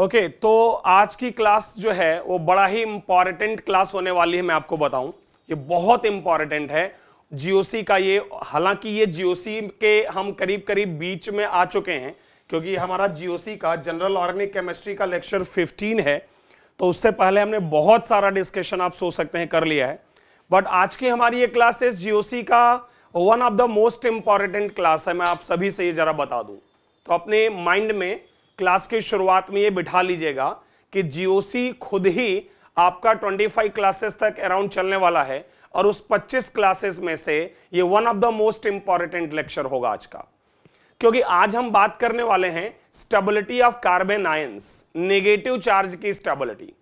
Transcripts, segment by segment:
Okay okay, तो आज की क्लास जो है वो बड़ा ही इंपॉर्टेंट क्लास होने वाली है मैं आपको बताऊं ये बहुत इंपॉर्टेंट है जीओसी का ये हालांकि ये जीओसी के हम करीब करीब बीच में आ चुके हैं क्योंकि हमारा जीओसी का जनरल ऑर्गेनिक केमिस्ट्री का लेक्चर 15 है तो उससे पहले हमने बहुत सारा डिस्कशन आप सोच सकते हैं कर लिया है बट आज की हमारी ये क्लासेस जीओसी का one of the most important class है मैं आप सभी से ये जरा बता दूं तो अपने माइंड में क्लास की शुरुआत में ये बिठा लीजिएगा कि जीओसी खुद ही आपका 25 क्लासेस तक अराउंड चलने वाला है और उस 25 क्लासेस में से ये one of the most important lecture होगा आज का क्योंकि आज हम बात करने वाले हैं stability of carbon anions negative charge की स्टेबिलिटी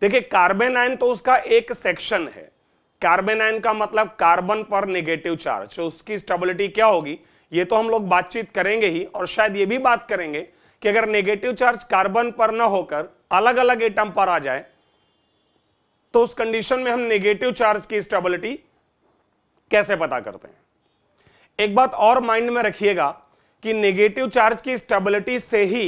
देखिए कार्बन आयन तो उसका एक सेक्शन है कार्बन आयन का मतलब कार्बन पर नेगेटिव चार्ज तो उसकी स्टेबिलिटी क्या होगी ये तो हम लोग बातचीत करेंगे ही और शायद ये भी बात करेंगे कि अगर नेगेटिव चार्ज कार्बन पर न होकर अलग अलग एटम पर आ जाए तो उस कंडीशन में हम नेगेटिव चार्ज की स्टेबिलिटी कैसे पता करते हैं एक बात और माइंड में रखिएगा कि नेगेटिव चार्ज की स्टेबिलिटी से ही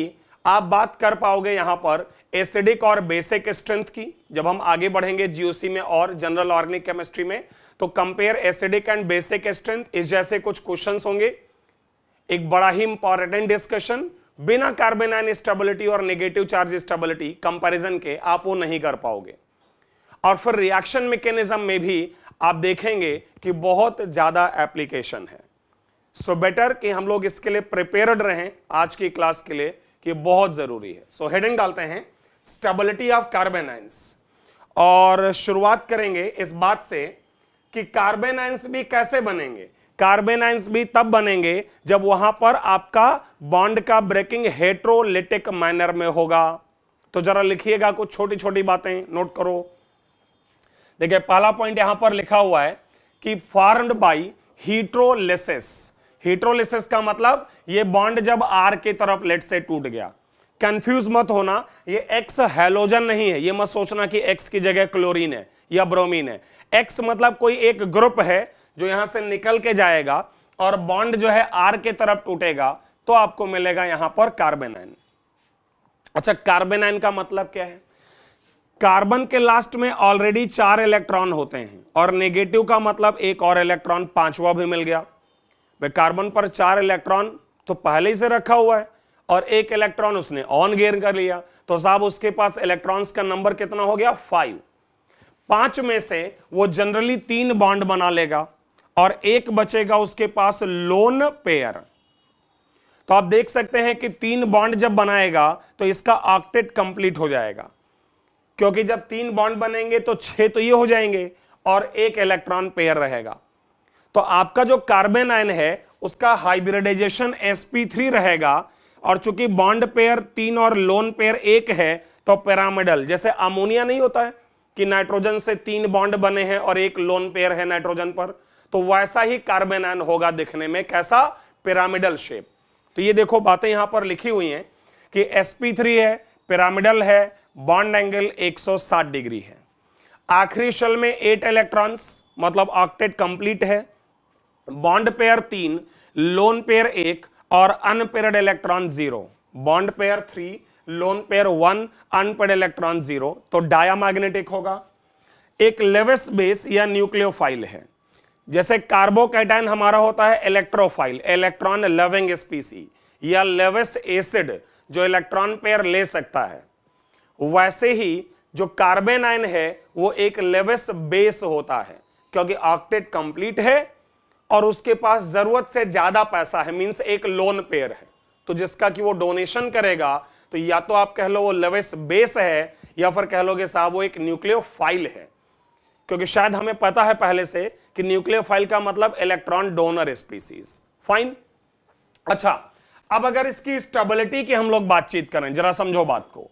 आप बात कर पाओगे यहां पर एसिडिक और बेसिक स्ट्रेंथ की जब हम आगे बढ़ेंगे जीओसी में और जनरल ऑर्गेनिक केमिस्ट्री में तो compare acidic and basic strength इस जैसे कुछ क्वेश्चंस होंगे एक बड़ा ही इंपॉर्टेंट डिस्कशन बिना कार्बन आयन स्टेबिलिटी और नेगेटिव चार्ज स्टेबिलिटी कंपैरिजन के आप वो नहीं कर पाओगे और फिर रिएक्शन मैकेनिज्म में भी आप देखेंगे कि बहुत ज़्यादा एप्लीकेशन है सो so बेटर कि हम लोग इसके लिए प्रिपेयर्ड रहें आज की क्लास के लिए कि बहुत ज़रूरी है सो so हेडिंग डालते हैं स्टेबिलिटी ऑफ कार्बन आइंस और शुरुआत करेंगे इस बात से कि कार्बन आइंस भी कैसे बनेंगे कार्बेन आइंस भी तब बनेंगे जब वहां पर आपका बॉन्ड का ब्रेकिंग हेट्रोलिटिक माइनर में होगा तो जरा लिखिएगा कुछ छोटी छोटी बातें नोट करो देखिए पहला पॉइंट यहां पर लिखा हुआ है कि फॉर्म बाई हीट्रोलिसिस हीट्रोलिसिस का मतलब ये बॉन्ड जब आर की तरफ लेट से टूट गया कंफ्यूज मत होना ये एक्स हेलोजन नहीं है ये मत सोचना कि एक्स की जगह क्लोरीन है या ब्रोमीन है एक्स मतलब कोई एक ग्रुप है जो यहां से निकल के जाएगा और बॉन्ड जो है आर के तरफ टूटेगा तो आपको मिलेगा यहां पर कार्बेनाइन अच्छा कार्बेनाइन का मतलब क्या है कार्बन के लास्ट में ऑलरेडी चार इलेक्ट्रॉन होते हैं और नेगेटिव का मतलब एक और इलेक्ट्रॉन पांचवा भी मिल गया भाई कार्बन पर चार इलेक्ट्रॉन तो पहले ही से रखा हुआ है और एक इलेक्ट्रॉन उसने ऑन गेयर कर लिया तो साहब उसके पास इलेक्ट्रॉन्स का नंबर कितना हो गया फाइव पांच में से वो जनरली तीन बॉन्ड बना लेगा और एक बचेगा उसके पास लोन पेयर तो आप देख सकते हैं कि तीन बॉन्ड जब बनाएगा तो इसका ऑक्टेट कंप्लीट हो जाएगा क्योंकि जब तीन बॉन्ड बनेंगे तो छह तो ये हो जाएंगे और एक इलेक्ट्रॉन पेयर रहेगा तो आपका जो कार्बन आयन है उसका हाइब्रिडाइजेशन sp3 रहेगा और चूंकि बॉन्ड पेयर तीन और लोन पेयर एक है तो पैरामिडल जैसे अमोनिया नहीं होता है कि नाइट्रोजन से तीन बॉन्ड बने हैं और एक लोन पेयर है नाइट्रोजन पर तो वैसा ही कार्बन आयन होगा दिखने में कैसा पिरामिडल शेप तो ये देखो बातें यहां पर लिखी हुई हैं कि sp3 है पिरामिडल है बॉन्ड एंगल 160 डिग्री है आखिरी शल में एट इलेक्ट्रॉन्स मतलब ऑक्टेट कंप्लीट है बॉन्ड पेयर तीन लोन पेयर एक और unpaired electron zero bond pair three lone pair one unpaired electron zero तो डायमैग्नेटिक होगा एक लेवेस बेस या न्यूक्लियोफाइल है जैसे कार्बोकैटायन हमारा होता है इलेक्ट्रोफाइल इलेक्ट्रॉन लविंग स्पीसी या लेविस एसिड जो इलेक्ट्रॉन पेयर ले सकता है वैसे ही जो कार्बेन आयन है वो एक लेविस बेस होता है क्योंकि ऑक्टेट कंप्लीट है और उसके पास जरूरत से ज्यादा पैसा है मींस एक लोन पेयर है तो जिसका कि वो डोनेशन करेगा तो या तो आप कह लो वो लेविस बेस है या फिर कह लोगे साहब वो एक न्यूक्लियो फाइल है क्योंकि शायद हमें पता है पहले से कि न्यूक्लियोफाइल का मतलब इलेक्ट्रॉन डोनर स्पीसीज फाइन अच्छा अब अगर इसकी स्टेबिलिटी की हम लोग बातचीत करें जरा समझो बात को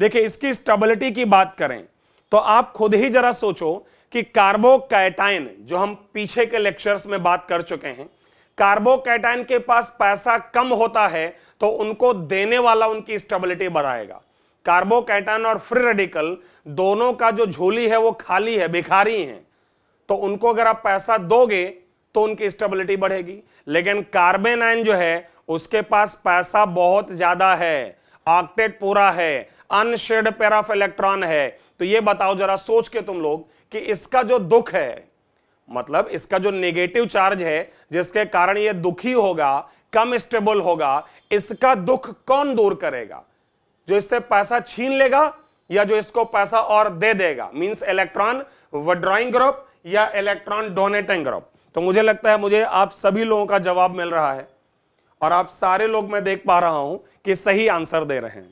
देखिए इसकी स्टेबिलिटी की बात करें तो आप खुद ही जरा सोचो कि कार्बोकैटाइन जो हम पीछे के लेक्चर्स में बात कर चुके हैं कार्बोकैटाइन के पास पैसा कम होता है तो उनको देने वाला उनकी स्टेबिलिटी बढ़ाएगा कार्बोकैटन और फ्री रेडिकल दोनों का जो झोली है वो खाली है भिखारी है तो उनको अगर आप पैसा दोगे तो उनकी स्टेबिलिटी बढ़ेगी लेकिन कार्बेन आयन जो है उसके पास पैसा बहुत ज्यादा है ऑक्टेट पूरा है अनशेड पेयर ऑफ इलेक्ट्रॉन है तो ये बताओ जरा सोच के तुम लोग कि इसका जो दुख है मतलब इसका जो नेगेटिव चार्ज है जिसके कारण ये दुखी होगा कम स्टेबल होगा इसका दुख कौन दूर करेगा जो इससे पैसा छीन लेगा या जो इसको पैसा और दे देगा मींस इलेक्ट्रॉन विड्रॉइंग ग्रुप या इलेक्ट्रॉन डोनेटिंग ग्रुप तो मुझे लगता है मुझे आप सभी लोगों का जवाब मिल रहा है और आप सारे लोग मैं देख पा रहा हूं कि सही आंसर दे रहे हैं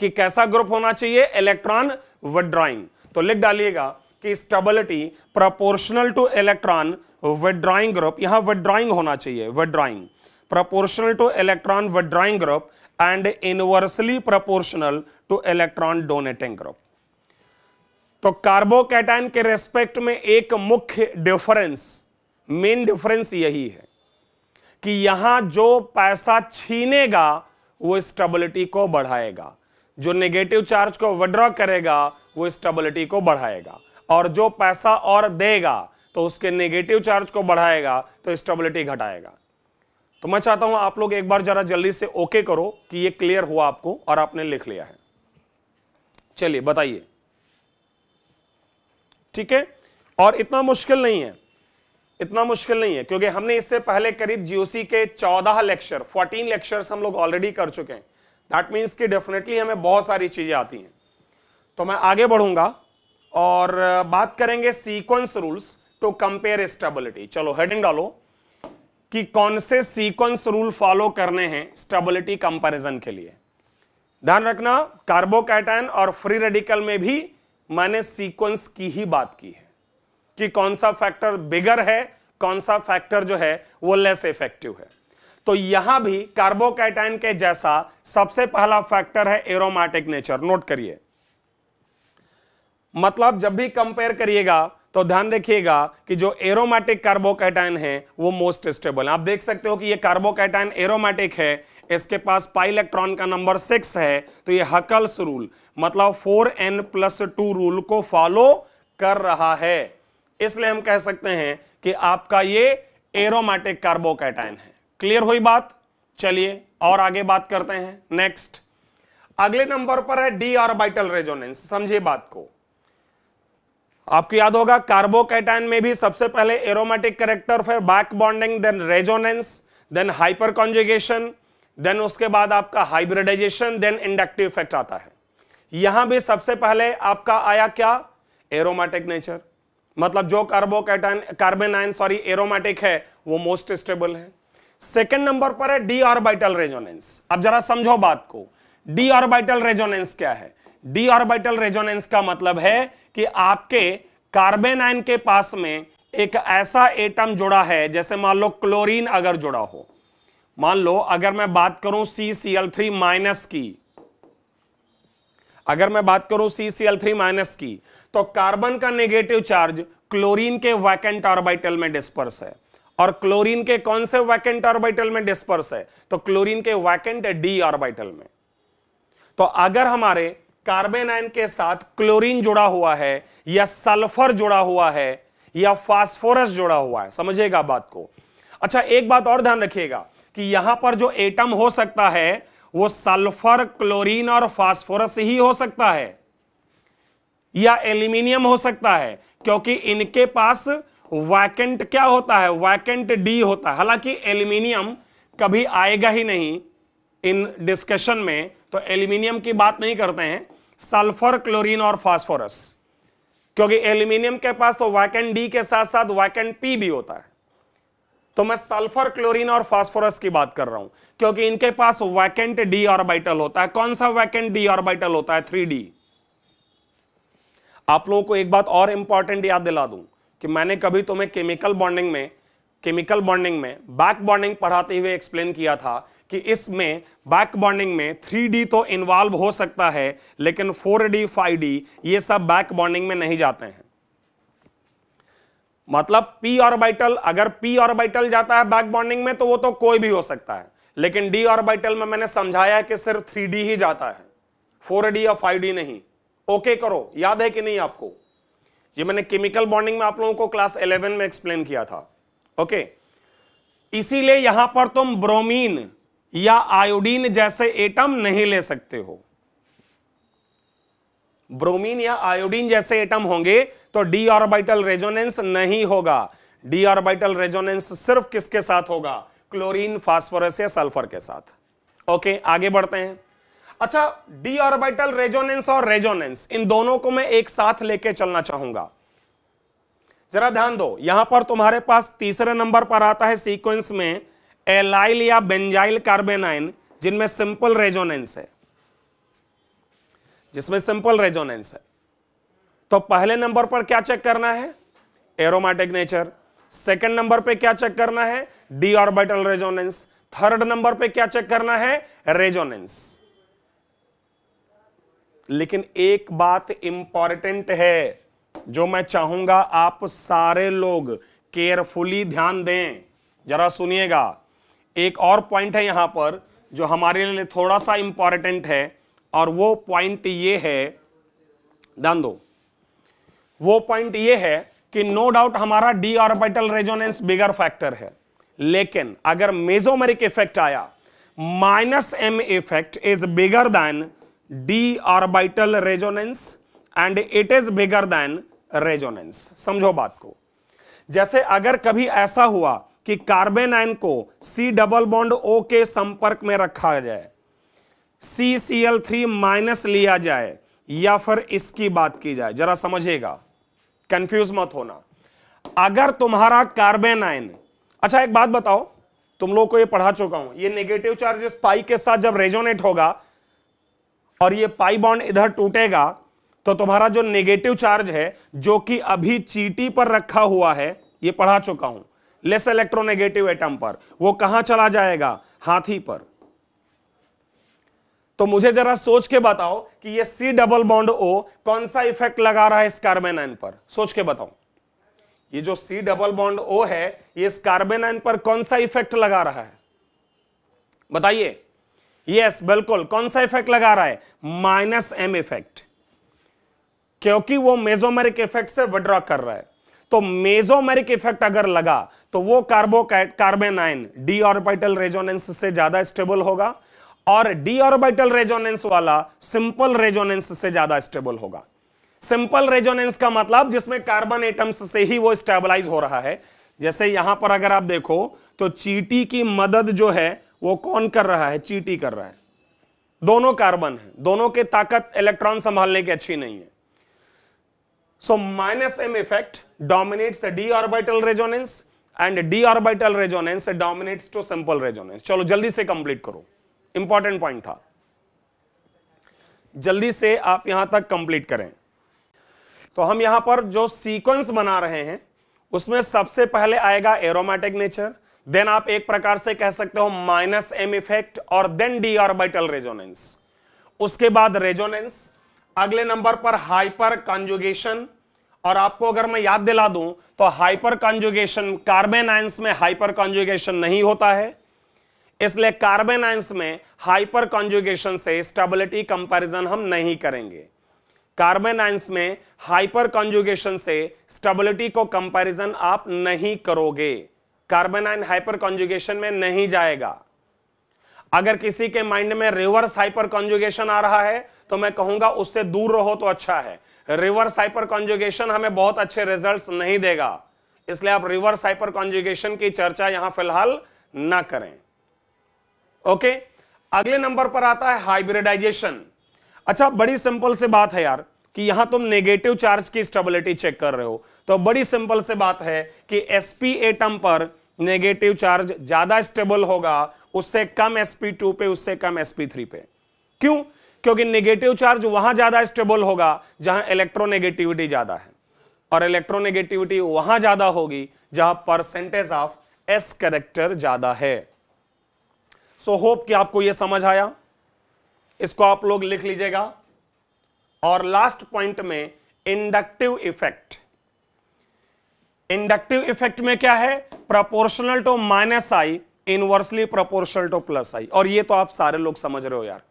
कि कैसा ग्रुप होना चाहिए इलेक्ट्रॉन विड्रॉइंग तो लिख डालिएगा कि stability proportional to electron withdrawing group यहां विड्रॉइंग होना चाहिए withdrawing proportional to electron withdrawing group and inversely proportional to electron donating group तो कार्बोकैटाइन के रेस्पेक्ट में एक मुख्य डिफरेंस मेन डिफरेंस यही है कि यहां जो पैसा छीनेगा वो स्टेबिलिटी को बढ़ाएगा जो नेगेटिव चार्ज को विड्रॉ करेगा वो स्टेबिलिटी को बढ़ाएगा और जो पैसा और देगा तो उसके नेगेटिव चार्ज को बढ़ाएगा तो स्टेबिलिटी घटाएगा तो मैं चाहता हूं आप लोग एक बार जरा जल्दी से ओके करो कि ये क्लियर हुआ आपको और आपने लिख लिया है चलिए बताइए ठीक है और इतना मुश्किल नहीं है इतना मुश्किल नहीं है क्योंकि हमने इससे पहले करीब जीओसी के 14 लेक्चर 14 लेक्चर हम लोग ऑलरेडी कर चुके हैं दैट मीन्स कि डेफिनेटली हमें बहुत सारी चीजें आती हैं तो मैं आगे बढ़ूंगा और बात करेंगे sequence rules to compare stability चलो हेडिंग डालो कि कौन से सीक्वेंस रूल फॉलो करने हैं स्टेबिलिटी कंपैरिजन के लिए ध्यान रखना कार्बोकैटायन और फ्री रेडिकल में भी मैंने सीक्वेंस की ही बात की है कि कौन सा फैक्टर बिगर है कौन सा फैक्टर जो है वो लेस इफेक्टिव है तो यहां भी कार्बोकैटायन के जैसा सबसे पहला फैक्टर है एरोमैटिक नेचर नोट करिए मतलब जब भी कंपेयर करिएगा तो ध्यान रखिएगा कि जो एरोमेटिक कार्बोकैटाइन है वो मोस्ट स्टेबल आप देख सकते हो कि ये कार्बोकैटाइन एरोमेटिक है इसके पास पाई इलेक्ट्रॉन का नंबर सिक्स है तो ये हकल्स रूल मतलब four N plus two rule को फॉलो कर रहा है इसलिए हम कह सकते हैं कि आपका ये एरोमेटिक कार्बोकैटाइन है क्लियर हुई बात चलिए और आगे बात करते हैं नेक्स्ट अगले नंबर पर है डी ऑर्बिटल रेजोनेंस समझिए बात को आपको याद होगा कार्बोकेटाइन में भी सबसे पहले एरोमेटिक करेक्टर फिर back bonding then resonance then hyper conjugation then उसके बाद आपका हाइब्रिडाइजेशन देन इंडक्टिव इफेक्ट आता है यहां भी सबसे पहले आपका आया क्या एरोमेटिक नेचर मतलब जो carbocation carbon anion sorry aromatic है वो मोस्ट स्टेबल है सेकेंड नंबर पर है डी ऑर्बिटल रेजोनेंस अब जरा समझो बात को डी ऑर्बिटल रेजोनेंस क्या है डी ऑर्बिटल रेजोनेंस का मतलब है कि आपके कार्बन आयन के पास में एक ऐसा एटम जुड़ा है जैसे मान लो क्लोरीन अगर जुड़ा हो मान लो अगर मैं बात करूं C C L three minus की अगर मैं बात करूं C C L three minus की तो कार्बन का नेगेटिव चार्ज क्लोरीन के वैकेंट ऑर्बिटल में डिस्पर्स है और क्लोरीन के कौन से वैकेंट ऑर्बिटल में डिस्पर्स है तो क्लोरीन के वैकेंट डी ऑर्बिटल में तो अगर हमारे कार्बेन आयन के साथ क्लोरीन जुड़ा हुआ है या सल्फर जुड़ा हुआ है या फास्फोरस जुड़ा हुआ है समझेगा बात को अच्छा एक बात और ध्यान रखिएगा कि यहां पर जो एटम हो सकता है वो सल्फर क्लोरीन और फास्फोरस ही हो सकता है या एल्यूमिनियम हो सकता है क्योंकि इनके पास वैकेंट क्या होता है वैकेंट डी होता है हालांकि एल्यूमिनियम कभी आएगा ही नहीं इन डिस्कशन में तो एल्यूमिनियम की बात नहीं करते हैं सल्फर क्लोरीन और फास्फोरस क्योंकि एल्यूमिनियम के पास तो वैकन डी के साथ साथ वैकन पी भी होता है तो मैं सल्फर क्लोरीन और फास्फोरस की बात कर रहा हूं क्योंकि इनके पास वैकेंट डी ऑर्बिटल होता है कौन सा वैकेंट डी ऑर्बिटल होता है थ्री डी आप लोगों को एक बात और इंपॉर्टेंट याद दिला दूं कि मैंने कभी तुम्हें केमिकल बॉन्डिंग में केमिकल बॉन्डिंग में बैक बॉन्डिंग पढ़ाते हुए एक्सप्लेन किया था कि इसमें बैक बॉन्डिंग में डी तो इन्वॉल्व हो सकता है लेकिन फाइव डी ये सब बैक बॉन्डिंग में नहीं जाते हैं मतलब और ऑर्बिटल अगर और ऑर्बिटल जाता है बैक बॉन्डिंग में तो वो तो कोई भी हो सकता है लेकिन d ऑर्बिटल में मैंने समझाया कि सिर्फ डी ही जाता है 4D या डी नहीं ओके करो याद है कि नहीं आपको ये मैंने केमिकल बॉन्डिंग में आप लोगों को क्लास 11 में एक्सप्लेन किया था ओके इसीलिए यहां पर तुम ब्रोमीन या आयोडीन जैसे एटम नहीं ले सकते हो ब्रोमीन या आयोडीन जैसे एटम होंगे तो डी ऑर्बिटल रेजोनेंस नहीं होगा डी ऑर्बिटल रेजोनेंस सिर्फ किसके साथ होगा क्लोरीन फास्फोरस या सल्फर के साथ ओके आगे बढ़ते हैं अच्छा डी ऑर्बिटल रेजोनेंस और रेजोनेंस इन दोनों को मैं एक साथ लेके चलना चाहूंगा जरा ध्यान दो यहां पर तुम्हारे पास तीसरे नंबर पर आता है सीक्वेंस में एलाइल या बेंजाइल कार्बेनाइन जिनमें सिंपल रेजोनेंस है जिसमें सिंपल रेजोनेंस है तो पहले नंबर पर क्या चेक करना है एरोमेटिक नेचर सेकंड नंबर पे क्या चेक करना है D orbital resonance third number पे क्या चेक करना है रेजोनेंस लेकिन एक बात इंपॉर्टेंट है जो मैं चाहूंगा आप सारे लोग केयरफुली ध्यान दें जरा सुनिएगा एक और पॉइंट है यहां पर जो हमारे लिए थोड़ा सा इंपॉर्टेंट है और वो पॉइंट ये है ध्यान दो वो पॉइंट ये है कि नो डाउट हमारा D orbital resonance bigger factor है लेकिन अगर मेजोमेरिक इफेक्ट आया minus M effect is bigger than D orbital resonance and it is bigger than resonance समझो बात को जैसे अगर कभी ऐसा हुआ कि कार्बेन आयन को सी डबल बॉन्ड ओ के संपर्क में रखा जाए C C L three minus लिया जाए या फिर इसकी बात की जाए जरा समझिएगा कंफ्यूज मत होना अगर तुम्हारा कार्बेन आयन अच्छा एक बात बताओ तुम लोग को ये पढ़ा चुका हूं ये नेगेटिव चार्जेस पाई के साथ जब रेजोनेट होगा और ये पाई बॉन्ड इधर टूटेगा तो तुम्हारा जो नेगेटिव चार्ज है जो कि अभी चीटी पर रखा हुआ है ये पढ़ा चुका हूं लेस इलेक्ट्रोनेगेटिव एटम पर वो कहां चला जाएगा हाथी पर तो मुझे जरा सोच के बताओ कि ये सी डबल बॉन्ड ओ कौन सा इफेक्ट लगा रहा है इस कार्बेन पर सोच के बताओ ये जो सी डबल बॉन्ड ओ है ये इस कार्बेन पर कौन सा इफेक्ट लगा रहा है बताइए यस बिल्कुल कौन सा इफेक्ट लगा रहा है माइनस एम इफेक्ट क्योंकि वो मेजोमेरिक इफेक्ट से विड्रॉ कर रहा है तो मेजोमेरिक इफेक्ट अगर लगा तो वो carbocat carbanion D orbital resonance से ज्यादा स्टेबल होगा और डी ऑर्बिटल रेजोनेंस वाला सिंपल रेजोनेंस से ज्यादा स्टेबल होगा सिंपल रेजोनेंस का मतलब जिसमें कार्बन एटम्स से ही वो स्टेबलाइज हो रहा है जैसे यहां पर अगर आप देखो तो चीटी की मदद जो है वो कौन कर रहा है चीटी कर रहा है दोनों कार्बन है दोनों के ताकत इलेक्ट्रॉन संभालने की अच्छी नहीं है So minus M effect dominates the d orbital resonance and D orbital resonance dominates to simple resonance चलो जल्दी से कंप्लीट करो इंपॉर्टेंट पॉइंट था जल्दी से आप यहां तक कंप्लीट करें तो हम यहां पर जो सीक्वेंस बना रहे हैं उसमें सबसे पहले आएगा एरोमेटिक नेचर देन आप एक प्रकार से कह सकते हो माइनस एम इफेक्ट और देन डी ऑर्बिटल रेजोनेंस उसके बाद रेजोनेंस अगले नंबर पर हाइपर कंजुगेशन और आपको अगर मैं याद दिला दूं तो हाइपर कंजुगेशन कार्बेन आयंस में हाइपर कंजुगेशन नहीं होता है इसलिए कार्बेन आयंस में हाइपर कंजुगेशन से स्टेबिलिटी कंपैरिजन हम नहीं करेंगे कार्बेन आयंस में हाइपर कंजुगेशन से स्टेबिलिटी को कंपैरिजन आप नहीं करोगे कार्बन आयन हाइपर कंजुगेशन में नहीं जाएगा अगर किसी के माइंड में रिवर्स हाइपर कंजुगेशन आ रहा है तो मैं कहूंगा उससे दूर रहो तो अच्छा है रिवर्स हाइपर कॉन्जुगेशन हमें बहुत अच्छे रिजल्ट्स नहीं देगा इसलिए आप रिवर्स हाइपर कॉन्जुगेशन की चर्चा यहां फिलहाल ना करें ओके अगले नंबर पर आता है हाइब्रिडाइजेशन अच्छा बड़ी सिंपल से बात है यार कि यहां तुम नेगेटिव चार्ज की स्टेबिलिटी चेक कर रहे हो तो बड़ी सिंपल से बात है कि एसपी एटम पर नेगेटिव चार्ज ज्यादा स्टेबल होगा उससे कम एसपी टू पे उससे कम एसपी थ्री पे क्यों क्योंकि नेगेटिव चार्ज वहां ज्यादा स्टेबल होगा जहां इलेक्ट्रोनेगेटिविटी ज्यादा है और इलेक्ट्रोनेगेटिविटी वहां ज्यादा होगी जहां परसेंटेज ऑफ एस करेक्टर ज्यादा है सो so, होप कि आपको यह समझ आया इसको आप लोग लिख लीजिएगा और लास्ट पॉइंट में इंडक्टिव इफेक्ट इंडक्टिव इफेक्ट में क्या है proportional to minus I inversely proportional to plus I और ये तो आप सारे लोग समझ रहे हो यार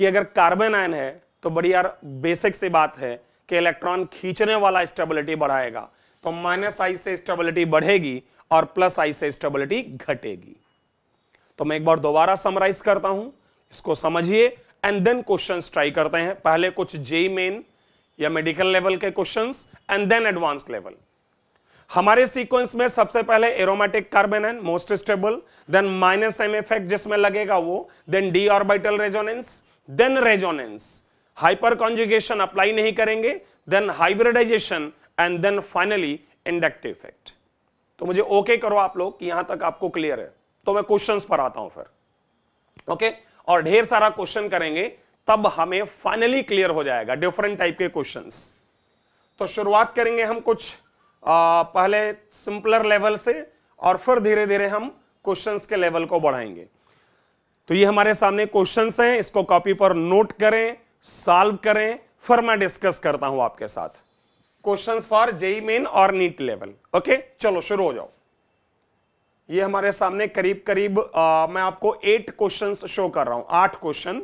कि अगर कार्बन आयन है तो बड़ी यार बेसिक सी बात है कि इलेक्ट्रॉन खींचने वाला स्टेबिलिटी बढ़ाएगा तो माइनस आई से स्टेबिलिटी बढ़ेगी और प्लस आई से स्टेबिलिटी घटेगी तो मैं एक बार दोबारा समराइज करता हूं इसको समझिए एंड देन क्वेश्चंस ट्राई करते हैं पहले कुछ जे मेन या मेडिकल लेवल के questions and then advance level हमारे सीक्वेंस में सबसे पहले aromatic carbanion most stable then minus M effect जिसमें लगेगा वो then D orbital resonance then resonance hyper conjugation apply नहीं करेंगे then hybridization and then finally inductive effect तो मुझे ओके okay करो आप लोग यहां तक आपको क्लियर है तो मैं क्वेश्चंस पर आता हूं फिर ओके okay? और ढेर सारा क्वेश्चन करेंगे तब हमें फाइनली क्लियर हो जाएगा डिफरेंट टाइप के क्वेश्चंस तो शुरुआत करेंगे हम कुछ आ, पहले सिंपलर लेवल से और फिर धीरे धीरे हम क्वेश्चंस के लेवल को बढ़ाएंगे तो ये हमारे सामने क्वेश्चंस हैं इसको कॉपी पर नोट करें सॉल्व करें फिर मैं डिस्कस करता हूं आपके साथ क्वेश्चंस फॉर जेई मेन और नीट लेवल ओके चलो शुरू हो जाओ ये हमारे सामने करीब करीब आ, मैं आपको एट क्वेश्चंस शो कर रहा हूं आठ क्वेश्चन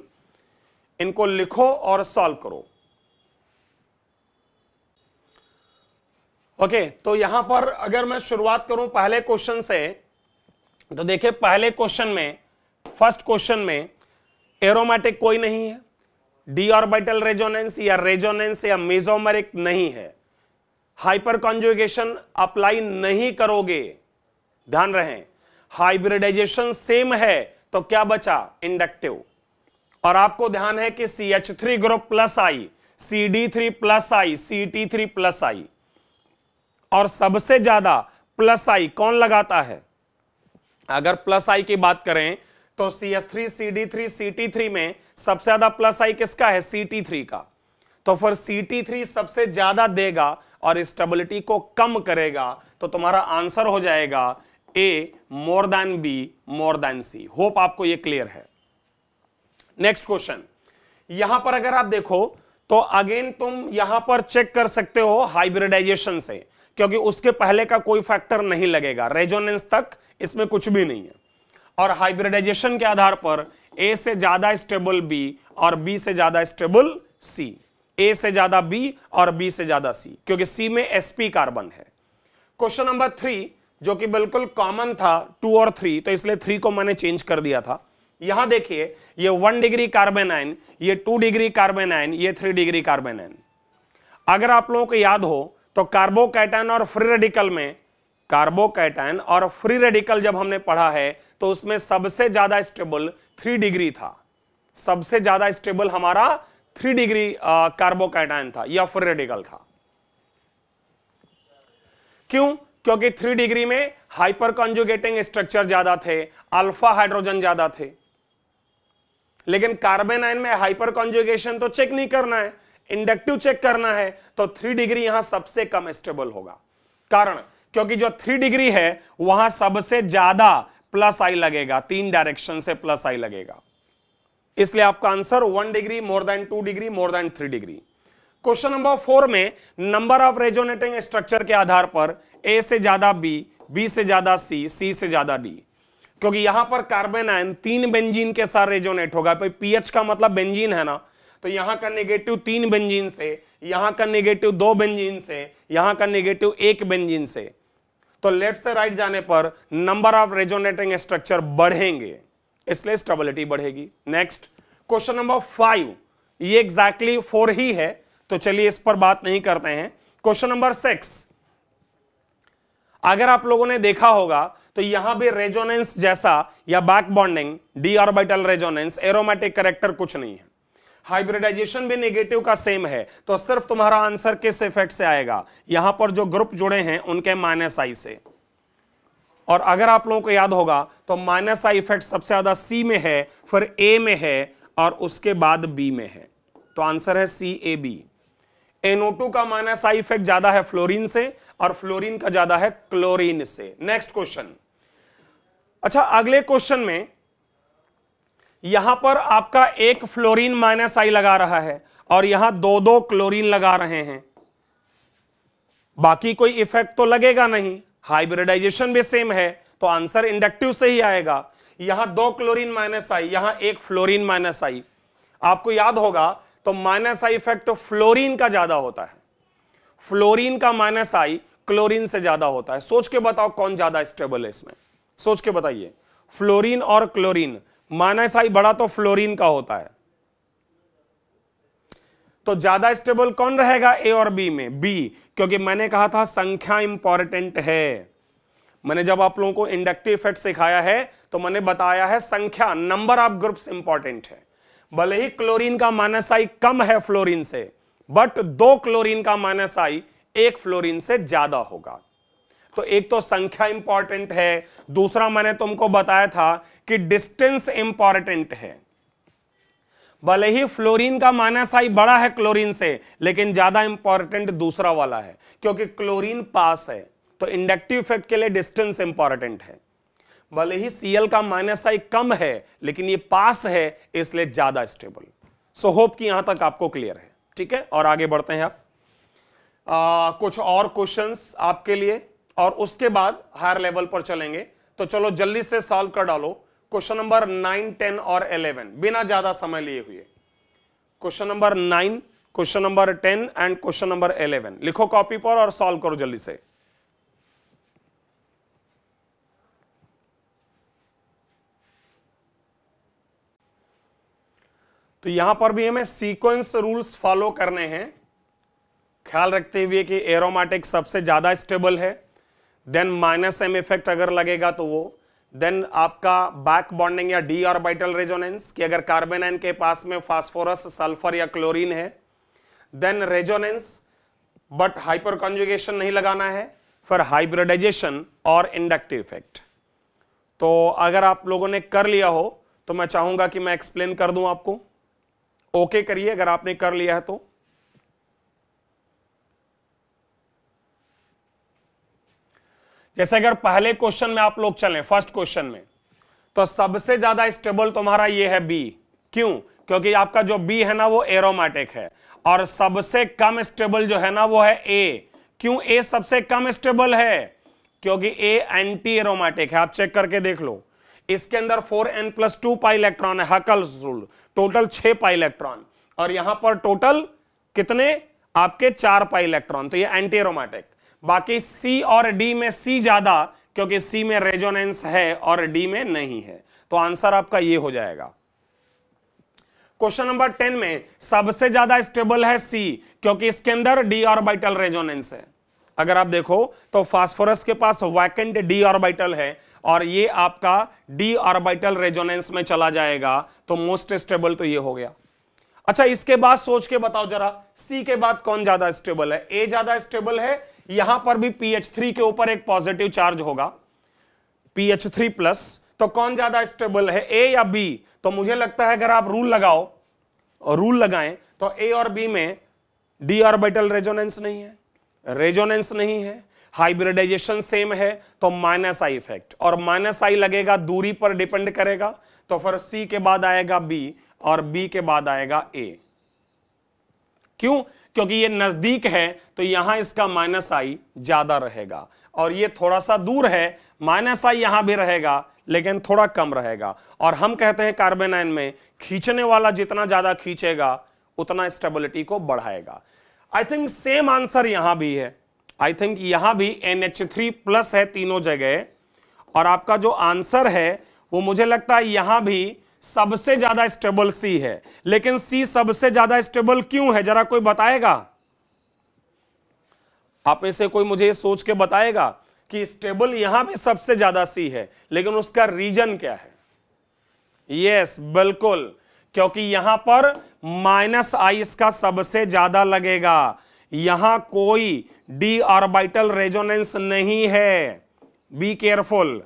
इनको लिखो और सॉल्व करो ओके okay, तो यहां पर अगर मैं शुरुआत करूं पहले क्वेश्चन से तो देखिये पहले क्वेश्चन में फर्स्ट क्वेश्चन में एरोमेटिक कोई नहीं है डी ऑर्बिटल रेजोनेंस या रेजोनेंस या मेजोमरिक नहीं है हाइपर कॉन्जुगेशन अप्लाई नहीं करोगे ध्यान रहे हाइब्रिडाइजेशन सेम है तो क्या बचा इंडक्टिव और आपको ध्यान है कि C H three group plus I C D three plus I C T three plus I और सबसे ज्यादा प्लस आई कौन लगाता है अगर प्लस आई की बात करें तो C S three C D three C T three में सबसे ज्यादा प्लस आई किसका है सी टी थ्री का तो फिर सी टी थ्री सबसे ज्यादा देगा और स्टेबिलिटी को कम करेगा तो तुम्हारा आंसर हो जाएगा A more than B more than C hope आपको ये क्लियर है नेक्स्ट क्वेश्चन यहां पर अगर आप देखो तो अगेन तुम यहां पर चेक कर सकते हो हाइब्रिडाइजेशन से क्योंकि उसके पहले का कोई फैक्टर नहीं लगेगा रेजोनेंस तक इसमें कुछ भी नहीं है और हाइब्रिडाइजेशन के आधार पर ए से ज्यादा स्टेबल बी और बी से ज्यादा स्टेबल सी ए से ज्यादा बी और बी से ज्यादा सी क्योंकि सी में एसपी कार्बन है क्वेश्चन नंबर थ्री जो कि बिल्कुल कॉमन था टू और थ्री तो इसलिए थ्री को मैंने चेंज कर दिया था यहां देखिए ये वन डिग्री कार्बन आइन ये टू डिग्री कार्बन आइन ये थ्री डिग्री कार्बन आइन अगर आप लोगों को याद हो तो कार्बोकैटाइन और फ्री रेडिकल में कार्बोकैटन और फ्री रेडिकल जब हमने पढ़ा है तो उसमें सबसे ज्यादा स्टेबल थ्री डिग्री था सबसे ज्यादा स्टेबल हमारा थ्री डिग्री कार्बोकैटन था या फ्री रेडिकल था क्यों क्योंकि थ्री डिग्री में हाइपर कॉन्जुगेटिंग स्ट्रक्चर ज्यादा थे अल्फा हाइड्रोजन ज्यादा थे लेकिन कार्बन आयन में हाइपर कॉन्जुगेशन तो चेक नहीं करना है इंडक्टिव चेक करना है तो थ्री डिग्री यहां सबसे कम स्टेबल होगा कारण क्योंकि जो थ्री डिग्री है वहां सबसे ज्यादा प्लस आई लगेगा तीन डायरेक्शन से प्लस आई लगेगा इसलिए आपका answer one degree more than two degree more than three degree question number four में नंबर ऑफ रेजोनेटिंग स्ट्रक्चर के आधार पर ए से ज्यादा बी बी से ज्यादा सी सी से ज्यादा डी क्योंकि यहां पर कार्बन आयन तीन बेंजीन के साथ रेजोनेट होगा पीएच का मतलब बेंजीन है ना तो यहां का नेगेटिव तीन बेंजीन से यहां का नेगेटिव दो बेंजीन से यहां का नेगेटिव एक बेंजीन से तो लेफ्ट से राइट जाने पर नंबर ऑफ रेजोनेटिंग स्ट्रक्चर बढ़ेंगे इसलिए स्टेबिलिटी बढ़ेगी नेक्स्ट क्वेश्चन नंबर फाइव ये एग्जैक्टली exactly फोर ही है तो चलिए इस पर बात नहीं करते हैं क्वेश्चन नंबर सिक्स अगर आप लोगों ने देखा होगा तो यहां भी रेजोनेंस जैसा या back bonding D orbital resonance aromatic character कुछ नहीं है हाइब्रिडाइजेशन भी नेगेटिव का सेम है तो सिर्फ तुम्हारा आंसर किस इफेक्ट से आएगा यहां पर जो ग्रुप जुड़े हैं उनके माइनस आई से और अगर आप लोगों को याद होगा तो माइनस आई इफेक्ट सबसे ज्यादा सी में है फिर ए में है और उसके बाद बी में है तो आंसर है सी ए बी एनओ का माइनस आई इफेक्ट ज्यादा है फ्लोरिन से और फ्लोरिन का ज्यादा है क्लोरिन से नेक्स्ट क्वेश्चन अच्छा अगले क्वेश्चन में यहां पर आपका एक फ्लोरीन माइनस आई लगा रहा है और यहां दो दो क्लोरीन लगा रहे हैं बाकी कोई इफेक्ट तो लगेगा नहीं हाइब्रिडाइजेशन भी सेम है तो आंसर इंडक्टिव से ही आएगा यहां दो क्लोरीन माइनस आई यहां एक फ्लोरीन माइनस आई आपको याद होगा तो माइनस आई इफेक्ट फ्लोरीन का ज्यादा होता है फ्लोरीन का माइनस आई क्लोरीन से ज्यादा होता है सोच के बताओ कौन ज्यादा स्टेबल है इसमें सोच के बताइए फ्लोरीन और क्लोरीन माइनस आई बड़ा तो फ्लोरीन का होता है तो ज्यादा स्टेबल कौन रहेगा ए और बी में बी क्योंकि मैंने कहा था संख्या इंपॉर्टेंट है मैंने जब आप लोगों को इंडक्टिव इफेक्ट सिखाया है तो मैंने बताया है संख्या नंबर ऑफ ग्रुप्स इंपॉर्टेंट है भले ही क्लोरीन का माइनस आई कम है फ्लोरीन से बट दो क्लोरीन का माइनस आई एक फ्लोरीन से ज्यादा होगा तो एक तो संख्या इंपॉर्टेंट है दूसरा मैंने तुमको बताया था कि डिस्टेंस इंपॉर्टेंट है भले ही फ्लोरीन का माना साई बड़ा है क्लोरीन से लेकिन ज्यादा इंपॉर्टेंट दूसरा वाला है क्योंकि क्लोरीन पास है तो इंडक्टिव इफेक्ट के लिए डिस्टेंस इंपॉर्टेंट है भले ही सीएल का माइनस आई कम है लेकिन ये पास है इसलिए ज्यादा स्टेबल सो होप कि यहां तक आपको क्लियर है ठीक है और आगे बढ़ते हैं आप आ, कुछ और क्वेश्चंस आपके लिए और उसके बाद हायर लेवल पर चलेंगे तो चलो जल्दी से सॉल्व कर डालो क्वेश्चन नंबर नाइन टेन और इलेवन बिना ज्यादा समय लिए हुए question number nine question number ten and question number eleven लिखो कॉपी पर और सॉल्व करो जल्दी से तो यहां पर भी हमें सीक्वेंस रूल्स फॉलो करने हैं ख्याल रखते हुए कि एरोमेटिक सबसे ज्यादा स्टेबल है देन माइनस एम इफेक्ट अगर लगेगा तो वो देन आपका बैक बॉन्डिंग या डी ऑर्बिटल रेजोनेंस कि अगर कार्बन एन के पास में फास्फोरस सल्फर या क्लोरीन है then resonance but hyper conjugation नहीं लगाना है फिर हाइब्रिडाइजेशन और इंडक्टिव इफेक्ट तो अगर आप लोगों ने कर लिया हो तो मैं चाहूंगा कि मैं एक्सप्लेन कर दूं आपको ओके करिए अगर आपने कर लिया है तो जैसे अगर पहले क्वेश्चन में आप लोग चलें फर्स्ट क्वेश्चन में तो सबसे ज्यादा स्टेबल तुम्हारा ये है बी क्यों क्योंकि आपका जो बी है ना वो एरोमेटिक है और सबसे कम स्टेबल जो है ना वो है ए क्यों ए सबसे कम स्टेबल है क्योंकि ए एंटी एरोमेटिक है आप चेक करके देख लो इसके अंदर four N plus two pi electron है हकल रूल टोटल छह पाई इलेक्ट्रॉन और यहां पर टोटल कितने आपके चार पाई इलेक्ट्रॉन तो ये एंटी एरोमेटिक बाकी सी और डी में सी ज्यादा क्योंकि सी में रेजोनेंस है और डी में नहीं है तो आंसर आपका ये हो जाएगा क्वेश्चन नंबर टेन में सबसे ज्यादा स्टेबल है सी क्योंकि इसके अंदर डी ऑर्बिटल रेजोनेंस है अगर आप देखो तो फास्फोरस के पास वैकेंट डी ऑर्बिटल है और ये आपका डी ऑर्बिटल रेजोनेंस में चला जाएगा तो मोस्ट स्टेबल तो ये हो गया अच्छा इसके बाद सोच के बताओ जरा सी के बाद कौन ज्यादा स्टेबल है ए ज्यादा स्टेबल है यहां पर भी पीएच थ्री के ऊपर एक पॉजिटिव चार्ज होगा पीएच थ्री प्लस तो कौन ज्यादा स्टेबल है ए या बी तो मुझे लगता है अगर आप रूल लगाओ और रूल लगाएं तो ए और बी में डी ऑर्बिटल रेजोनेंस नहीं है रेजोनेंस नहीं है हाइब्रिडाइजेशन सेम है तो माइनस आई इफेक्ट और माइनस आई लगेगा दूरी पर डिपेंड करेगा तो फिर सी के बाद आएगा बी और बी के बाद आएगा ए क्यों क्योंकि ये नज़दीक है तो यहां इसका माइनस आई ज़्यादा रहेगा और ये थोड़ा सा दूर है माइनस आई यहां भी रहेगा लेकिन थोड़ा कम रहेगा और हम कहते हैं कार्बन आयन में खींचने वाला जितना ज़्यादा खींचेगा उतना स्टेबिलिटी को बढ़ाएगा आई थिंक सेम आंसर यहां भी है आई थिंक यहां भी एन एच थ्री प्लस है तीनों जगह और आपका जो आंसर है वो मुझे लगता है यहां भी सबसे ज्यादा स्टेबल सी है लेकिन सी सबसे ज्यादा स्टेबल क्यों है जरा कोई बताएगा आप ऐसे कोई मुझे सोच के बताएगा कि स्टेबल यहां भी सबसे ज्यादा सी है लेकिन उसका रीजन क्या है यस yes, बिल्कुल क्योंकि यहां पर माइनस आई इसका सबसे ज्यादा लगेगा यहां कोई डी ऑर्बिटल रेजोनेंस नहीं है बी केयरफुल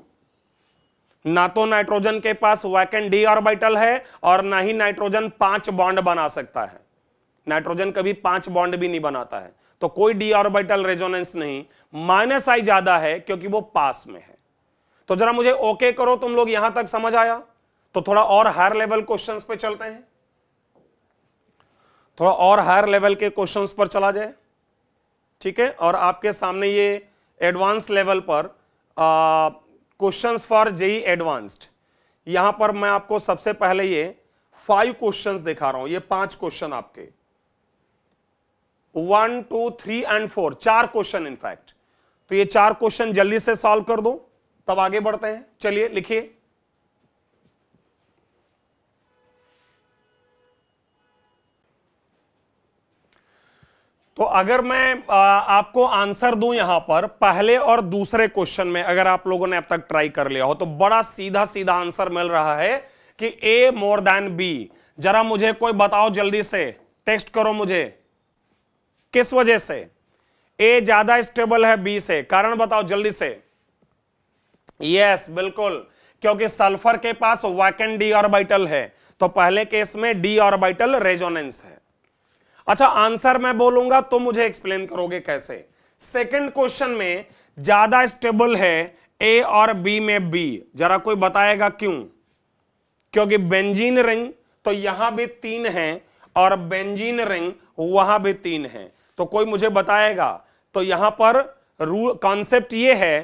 ना तो नाइट्रोजन के पास वैकेंट डी ऑर्बिटल है और ना ही नाइट्रोजन पांच बॉन्ड बना सकता है नाइट्रोजन कभी पांच बॉन्ड भी नहीं बनाता है तो कोई डी ऑर्बिटल रेजोनेंस नहीं माइनस आई ज्यादा है क्योंकि वो पास में है तो जरा मुझे ओके करो तुम लोग यहां तक समझ आया तो थोड़ा और हायर लेवल क्वेश्चन पे चलते हैं थोड़ा और हायर लेवल के क्वेश्चन पर चला जाए ठीक है और आपके सामने ये एडवांस लेवल पर आ, क्वेश्चंस फॉर जेई एडवांस्ड यहां पर मैं आपको सबसे पहले ये फाइव क्वेश्चंस दिखा रहा हूं ये पांच क्वेश्चन आपके one two three and four चार क्वेश्चन इनफैक्ट तो ये चार क्वेश्चन जल्दी से सॉल्व कर दो तब आगे बढ़ते हैं चलिए लिखिए तो अगर मैं आ, आपको आंसर दूं यहां पर पहले और दूसरे क्वेश्चन में अगर आप लोगों ने अब तक ट्राई कर लिया हो तो बड़ा सीधा सीधा आंसर मिल रहा है कि ए मोर देन बी जरा मुझे कोई बताओ जल्दी से टेक्स्ट करो मुझे किस वजह से ए ज्यादा स्टेबल है बी से कारण बताओ जल्दी से यस बिल्कुल क्योंकि सल्फर के पास वैकेंड डी ऑर्बिटल है तो पहले केस में डी ऑर्बिटल रेजोनेंस है अच्छा आंसर मैं बोलूंगा तो मुझे एक्सप्लेन करोगे कैसे सेकंड क्वेश्चन में ज्यादा स्टेबल है ए और बी में बी जरा कोई बताएगा क्यों क्योंकि बेंजीन रिंग तो यहां भी तीन है और बेंजीन रिंग वहां भी तीन है तो कोई मुझे बताएगा तो यहां पर रूल कॉन्सेप्ट यह है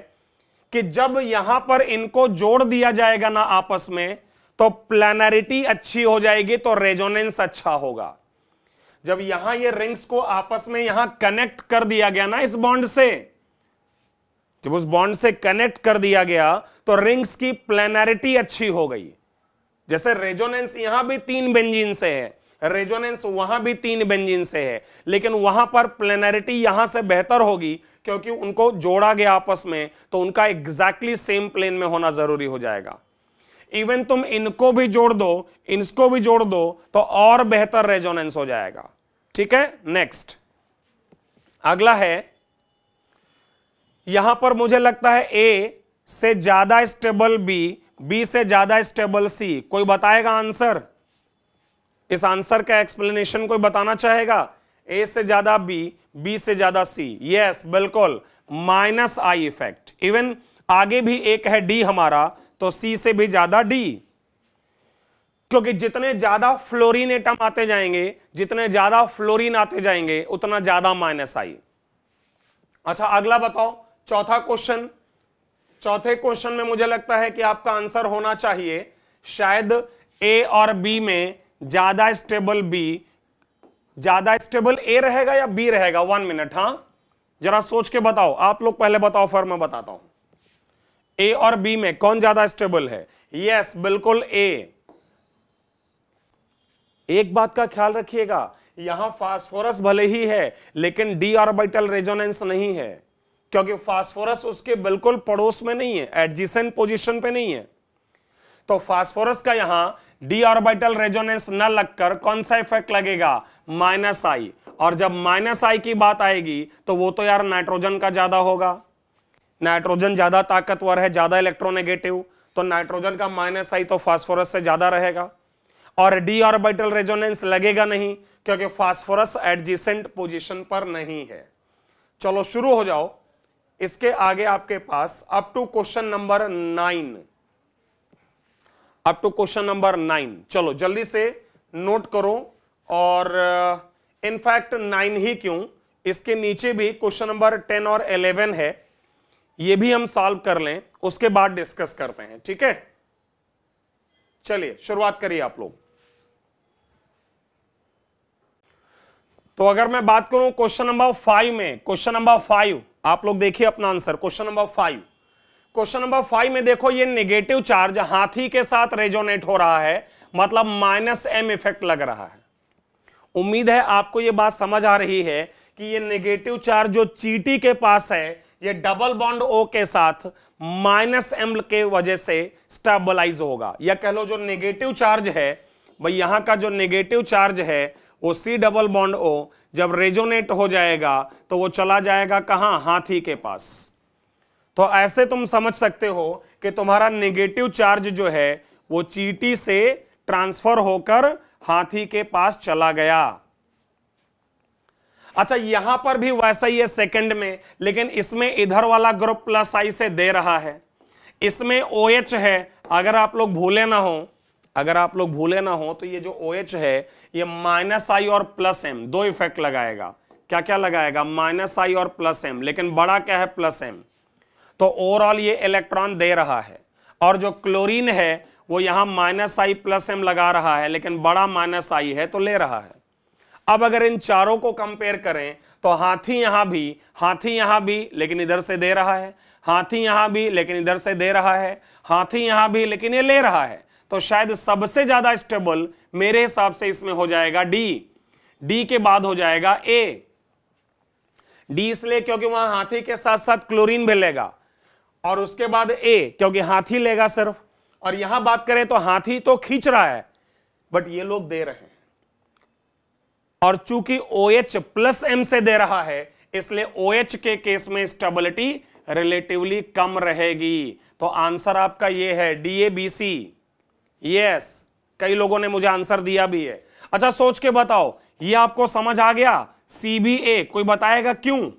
कि जब यहां पर इनको जोड़ दिया जाएगा ना आपस में तो प्लानरिटी अच्छी हो जाएगी तो रेजोनेंस अच्छा होगा जब यहां ये रिंग्स को आपस में यहां कनेक्ट कर दिया गया ना इस बॉन्ड से जब उस बॉन्ड से कनेक्ट कर दिया गया तो रिंग्स की प्लेनरिटी अच्छी हो गई जैसे रेजोनेंस यहां भी तीन बेंजीन से है रेजोनेंस वहां भी तीन बेंजीन से है लेकिन वहां पर प्लेनरिटी यहां से बेहतर होगी क्योंकि उनको जोड़ा गया आपस में तो उनका एग्जैक्टली सेम प्लेन में होना जरूरी हो जाएगा इवन तुम इनको भी जोड़ दो इनको भी जोड़ दो तो और बेहतर रेजोनेंस हो जाएगा ठीक है नेक्स्ट अगला है यहां पर मुझे लगता है ए से ज्यादा स्टेबल बी बी से ज्यादा स्टेबल सी कोई बताएगा आंसर इस आंसर का एक्सप्लेनेशन कोई बताना चाहेगा ए से ज्यादा बी बी से ज्यादा सी यस बिल्कुल माइनस आई इफेक्ट इवन आगे भी एक है डी हमारा तो सी से भी ज्यादा डी क्योंकि जितने ज्यादा फ्लोरीन एटम आते जाएंगे जितने ज्यादा फ्लोरीन आते जाएंगे उतना ज्यादा माइनस आई अच्छा अगला बताओ चौथा क्वेश्चन चौथे क्वेश्चन में मुझे लगता है कि आपका आंसर होना चाहिए शायद ए और बी में ज्यादा स्टेबल बी ज्यादा स्टेबल ए रहेगा या बी रहेगा वन मिनट हाँ जरा सोच के बताओ आप लोग पहले बताओ फिर मैं बताता हूं ए और बी में कौन ज्यादा स्टेबल है यस बिल्कुल ए एक बात का ख्याल रखिएगा यहां फास्फोरस भले ही है लेकिन डी ऑर्बिटल रेजोनेंस नहीं है क्योंकि फास्फोरस उसके बिल्कुल पड़ोस में नहीं है एडजिसेंट पोजीशन पे नहीं है तो फास्फोरस का यहां डी ऑर्बिटल रेजोनेंस न लगकर कौन सा इफेक्ट लगेगा माइनस आई और जब माइनस आई की बात आएगी तो वो तो यार नाइट्रोजन का ज्यादा होगा नाइट्रोजन ज्यादा ताकतवर है ज्यादा इलेक्ट्रोनेगेटिव तो नाइट्रोजन का माइनस आई तो फास्फोरस से ज्यादा रहेगा और डी ऑर्बिटल रेजोनेंस लगेगा नहीं क्योंकि फास्फोरस एडजेसेंट पोजीशन पर नहीं है चलो शुरू हो जाओ इसके आगे आपके पास up to question number nine up to question number nine चलो जल्दी से नोट करो और इनफैक्ट uh, नाइन ही क्यों इसके नीचे भी क्वेश्चन नंबर टेन और इलेवन है ये भी हम सॉल्व कर लें उसके बाद डिस्कस करते हैं ठीक है चलिए शुरुआत करिए आप लोग तो अगर मैं बात करूं क्वेश्चन नंबर फाइव में क्वेश्चन नंबर फाइव आप लोग देखिए अपना answer question number five question number five में देखो ये नेगेटिव चार्ज हाथी के साथ रेजोनेट हो रहा है मतलब माइनस एम इफेक्ट लग रहा है उम्मीद है आपको ये बात समझ आ रही है कि ये नेगेटिव चार्ज जो चीटी के पास है ये डबल बॉन्ड ओ के साथ माइनस एम के वजह से स्टेबलाइज होगा या कह लो जो नेगेटिव चार्ज है भाई यहां का जो नेगेटिव चार्ज है वो सी डबल बॉन्ड ओ जब रेजोनेट हो जाएगा तो वो चला जाएगा कहां हाथी के पास तो ऐसे तुम समझ सकते हो कि तुम्हारा नेगेटिव चार्ज जो है वो चीटी से ट्रांसफर होकर हाथी के पास चला गया अच्छा यहां पर भी वैसा ही है सेकंड में लेकिन इसमें इधर वाला ग्रुप प्लस आई से दे रहा है इसमें ओ OH है अगर आप लोग भूले ना हो अगर आप लोग भूले ना हो तो ये जो ओ OH है ये माइनस आई और प्लस एम दो इफेक्ट लगाएगा क्या क्या लगाएगा माइनस आई और प्लस एम लेकिन बड़ा क्या है प्लस एम तो ओवरऑल ये इलेक्ट्रॉन दे रहा है और जो क्लोरीन है वो यहां माइनस आई प्लस एम लगा रहा है लेकिन बड़ा माइनस आई है तो ले रहा है अब अगर इन चारों को कंपेयर करें तो हाथी यहां भी हाथी यहां भी लेकिन इधर से दे रहा है हाथी यहां भी लेकिन इधर से दे रहा है हाथी यहां भी लेकिन ये ले रहा है तो शायद सबसे ज्यादा स्टेबल मेरे हिसाब से इसमें हो जाएगा डी डी के बाद हो जाएगा ए डी इसलिए क्योंकि वहां हाथी के साथ साथ क्लोरीन भी लेगा और उसके बाद ए क्योंकि हाथी लेगा सिर्फ और यहां बात करें तो हाथी तो खींच रहा है बट ये लोग दे रहे हैं और चूंकि ओ एच प्लस एम से दे रहा है इसलिए ओ OH के केस में स्टेबिलिटी रिलेटिवली कम रहेगी तो आंसर आपका ये है D A B C yes कई लोगों ने मुझे आंसर दिया भी है अच्छा सोच के बताओ ये आपको समझ आ गया सी बी ए कोई बताएगा क्यों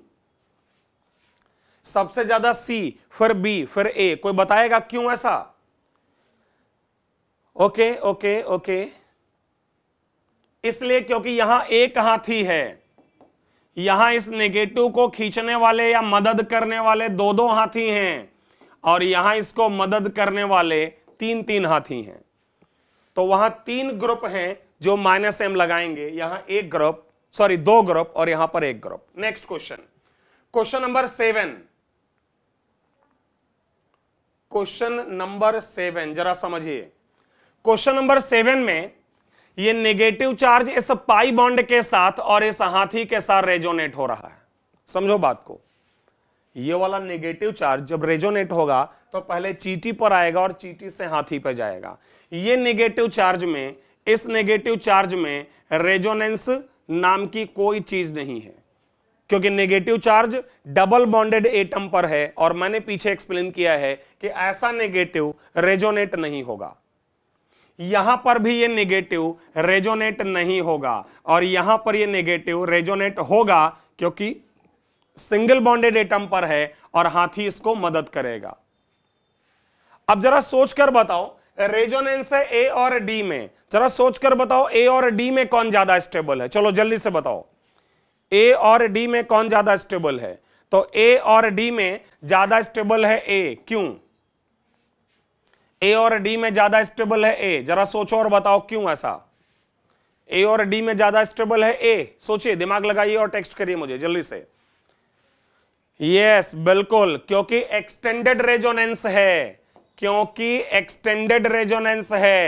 सबसे ज्यादा सी फिर बी फिर ए कोई बताएगा क्यों ऐसा ओके ओके ओके इसलिए क्योंकि यहां ए कहां थी है यहां इस नेगेटिव को खींचने वाले या मदद करने वाले दो दो हाथी हैं और यहां इसको मदद करने वाले तीन तीन हाथी हैं तो वहां तीन ग्रुप हैं जो माइनस एम लगाएंगे यहां एक ग्रुप सॉरी दो ग्रुप और यहां पर एक group next question question number seven question number seven जरा समझिए क्वेश्चन नंबर सेवन में ये नेगेटिव चार्ज इस पाई बॉन्ड के साथ और इस हाथी के साथ रेजोनेट हो रहा है समझो बात को ये वाला नेगेटिव चार्ज जब रेजोनेट होगा तो पहले चीटी पर आएगा और चीटी से हाथी पर जाएगा ये नेगेटिव चार्ज में इस नेगेटिव चार्ज में रेजोनेंस नाम की कोई चीज नहीं है क्योंकि negative charge double bonded atom पर है और मैंने पीछे एक्सप्लेन किया है कि ऐसा नेगेटिव रेजोनेट नहीं होगा यहां पर भी ये नेगेटिव रेजोनेट नहीं होगा और यहां पर ये नेगेटिव रेजोनेट होगा क्योंकि सिंगल बॉन्डेड एटम पर है और हाथी इसको मदद करेगा अब जरा सोचकर बताओ रेजोनेंस है ए और डी में जरा सोचकर बताओ ए और डी में कौन ज्यादा स्टेबल है चलो जल्दी से बताओ ए और डी में कौन ज्यादा स्टेबल है तो ए और डी में ज्यादा स्टेबल है ए क्यों ए और डी में ज्यादा स्टेबल है ए जरा सोचो और बताओ क्यों ऐसा ए और डी में ज्यादा स्टेबल है ए सोचिए दिमाग लगाइए और टेक्स्ट करिए मुझे जल्दी से यस बिल्कुल क्योंकि एक्सटेंडेड रेजोनेंस है क्योंकि एक्सटेंडेड रेजोनेंस है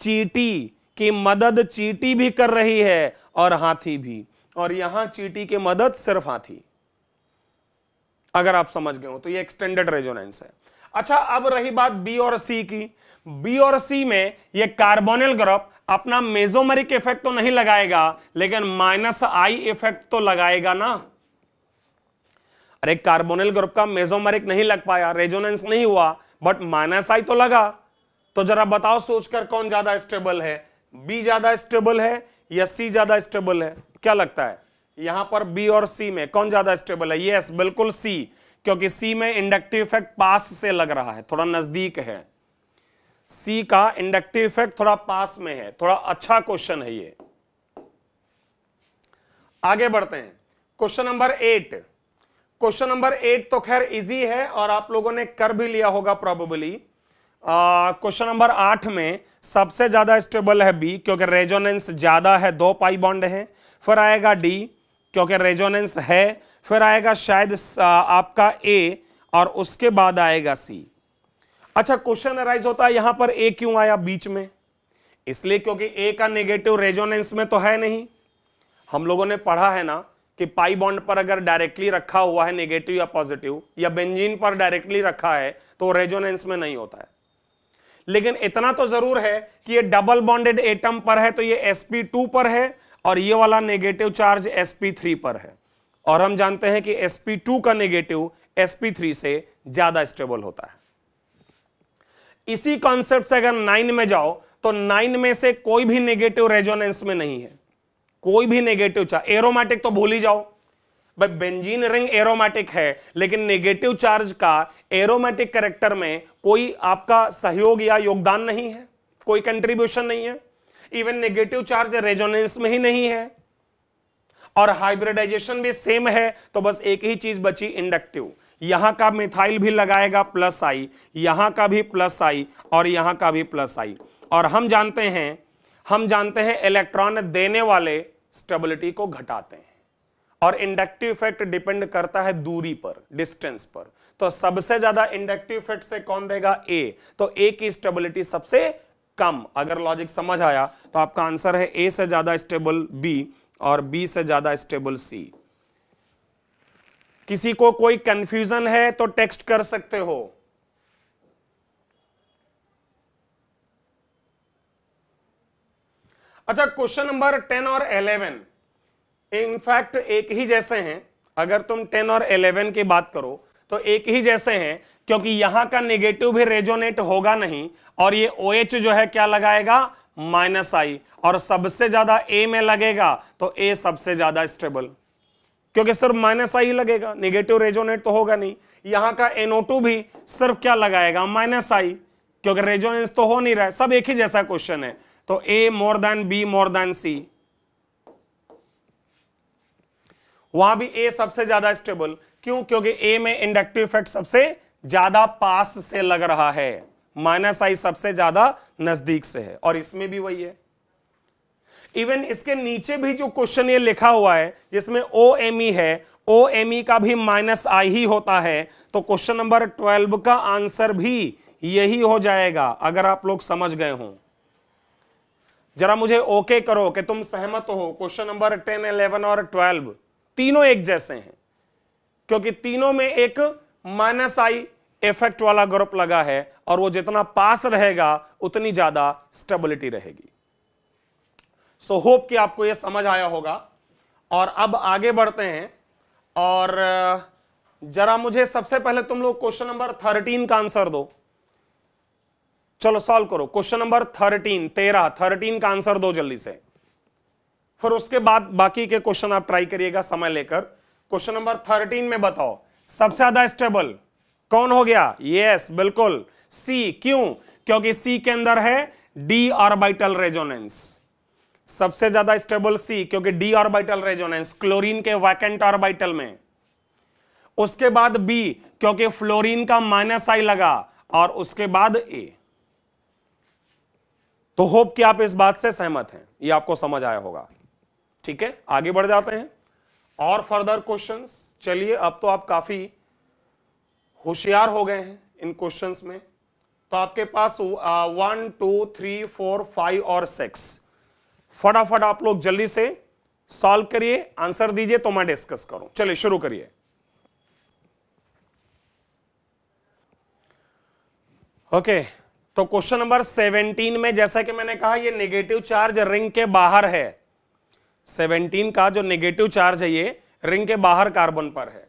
चीटी की मदद चीटी भी कर रही है और हाथी भी और यहां चीटी की मदद सिर्फ हाथी अगर आप समझ गए हो तो ये एक्सटेंडेड रेजोनेंस है अच्छा अब रही बात बी और सी की बी और सी में ये कार्बोनिल ग्रुप अपना मेजोमरिक इफेक्ट तो नहीं लगाएगा लेकिन माइनस आई इफेक्ट तो लगाएगा ना अरे कार्बोनिल ग्रुप का मेजोमरिक नहीं लग पाया रेजोनेंस नहीं हुआ बट माइनस आई तो लगा तो जरा बताओ सोचकर कौन ज्यादा स्टेबल है बी ज्यादा स्टेबल है या सी ज्यादा स्टेबल है क्या लगता है यहां पर बी और सी में कौन ज्यादा स्टेबल है यस बिल्कुल सी क्योंकि सी में इंडक्टिव इफेक्ट पास से लग रहा है थोड़ा नजदीक है सी का इंडक्टिव इफेक्ट थोड़ा पास में है थोड़ा अच्छा क्वेश्चन है ये आगे बढ़ते हैं question number eight question number eight तो खैर इजी है और आप लोगों ने कर भी लिया होगा प्रॉबली क्वेश्चन नंबर आठ में सबसे ज्यादा स्टेबल है बी क्योंकि रेजोनेंस ज्यादा है दो पाई बॉन्ड है फिर आएगा डी क्योंकि रेजोनेंस है फिर आएगा शायद आपका ए और उसके बाद आएगा सी अच्छा क्वेश्चन अराइज होता है यहां पर ए क्यों आया बीच में इसलिए क्योंकि ए का नेगेटिव रेजोनेंस में तो है नहीं हम लोगों ने पढ़ा है ना कि पाई बॉन्ड पर अगर डायरेक्टली रखा हुआ है नेगेटिव या पॉजिटिव या बेंजीन पर डायरेक्टली रखा है तो रेजोनेंस में नहीं होता है लेकिन इतना तो जरूर है कि ये डबल बॉन्डेड एटम पर है तो ये sp2 पर है और ये वाला नेगेटिव चार्ज sp3 पर है और हम जानते हैं कि sp2 का नेगेटिव sp3 से ज्यादा स्टेबल होता है इसी कॉन्सेप्ट से अगर नाइन में जाओ तो नाइन में से कोई भी नेगेटिव रेजोनेंस में नहीं है कोई भी नेगेटिव चार्ज एरोमेटिक तो भूल ही जाओ भाई बेंजीन रिंग एरोमेटिक है लेकिन नेगेटिव चार्ज का एरोमेटिक करेक्टर में कोई आपका सहयोग या योगदान नहीं है कोई कंट्रीब्यूशन नहीं है इवन नेगेटिव चार्ज रेजोनेंस में ही नहीं है और हाइब्रिडाइजेशन भी सेम है तो बस एक ही चीज बची इंडक्टिव यहां का मिथाइल भी लगाएगा प्लस आई यहां का भी प्लस आई और यहां का भी प्लस आई और हम जानते हैं हम जानते हैं इलेक्ट्रॉन देने वाले स्टेबिलिटी को घटाते हैं और इंडक्टिव इफेक्ट डिपेंड करता है दूरी पर डिस्टेंस पर तो सबसे ज्यादा इंडक्टिव इफेक्ट से कौन देगा ए तो ए की स्टेबिलिटी सबसे कम अगर लॉजिक समझ आया तो आपका आंसर है ए से ज्यादा स्टेबल बी और बी से ज्यादा स्टेबल सी किसी को कोई कंफ्यूजन है तो टेक्स्ट कर सकते हो अच्छा क्वेश्चन नंबर टेन और एलेवन इनफैक्ट एक ही जैसे हैं अगर तुम टेन और एलेवन की बात करो तो एक ही जैसे हैं क्योंकि यहां का नेगेटिव भी रेजोनेट होगा नहीं और ये ओ OH जो है क्या लगाएगा माइनस आई और सबसे ज्यादा ए में लगेगा तो ए सबसे ज्यादा स्टेबल क्योंकि सिर्फ माइनस आई लगेगा नेगेटिव रेजोनेट तो होगा नहीं यहां का एनओ भी सिर्फ क्या लगाएगा माइनस आई क्योंकि रेजोनेंस तो हो नहीं रहा है सब एक ही जैसा क्वेश्चन है तो A more than B more than C वहां भी ए सबसे ज्यादा स्टेबल क्यों क्योंकि ए में इंडक्टिव इफेक्ट सबसे ज्यादा पास से लग रहा है माइनस आई सबसे ज्यादा नजदीक से है और इसमें भी वही है इवन इसके नीचे भी जो क्वेश्चन ये लिखा हुआ है जिसमें ओ एम ई है ओ एम ई का भी माइनस आई ही होता है तो क्वेश्चन नंबर ट्वेल्व का आंसर भी यही हो जाएगा अगर आप लोग समझ गए हों जरा मुझे ओके करो कि तुम सहमत हो क्वेश्चन नंबर टेन इलेवन और ट्वेल्व तीनों एक जैसे हैं क्योंकि तीनों में एक माइनस आई इफेक्ट वाला ग्रुप लगा है और वो जितना पास रहेगा उतनी ज्यादा स्टेबिलिटी रहेगी सो so, होप कि आपको ये समझ आया होगा और अब आगे बढ़ते हैं और जरा मुझे सबसे पहले तुम लोग क्वेश्चन नंबर थर्टीन का आंसर दो चलो सॉल्व करो क्वेश्चन नंबर थर्टीन तेरह थर्टीन का आंसर दो जल्दी से फिर उसके बाद बाकी के क्वेश्चन आप ट्राई करिएगा समय लेकर क्वेश्चन नंबर थर्टीन में बताओ सबसे ज्यादा स्टेबल कौन हो गया यस yes, बिल्कुल सी क्यों क्योंकि सी के अंदर है डी ऑर्बिटल रेजोनेंस सबसे ज्यादा स्टेबल सी क्योंकि डी ऑर्बिटल रेजोनेंस क्लोरीन के वैकेंट ऑर्बिटल में उसके बाद बी क्योंकि फ्लोरीन का माइनस आई लगा और उसके बाद ए तो होप कि आप इस बात से सहमत हैं ये आपको समझ आया होगा ठीक है आगे बढ़ जाते हैं और फर्दर क्वेश्चंस चलिए अब तो आप काफी होशियार हो गए हैं इन क्वेश्चंस में तो आपके पास one two three four five और सिक्स फटाफट आप लोग जल्दी से सॉल्व करिए आंसर दीजिए तो मैं डिस्कस करूं चलिए शुरू करिए ओके okay. तो क्वेश्चन नंबर 17 में जैसा कि मैंने कहा ये नेगेटिव चार्ज रिंग के बाहर है 17 का जो नेगेटिव चार्ज है ये रिंग के बाहर कार्बन पर है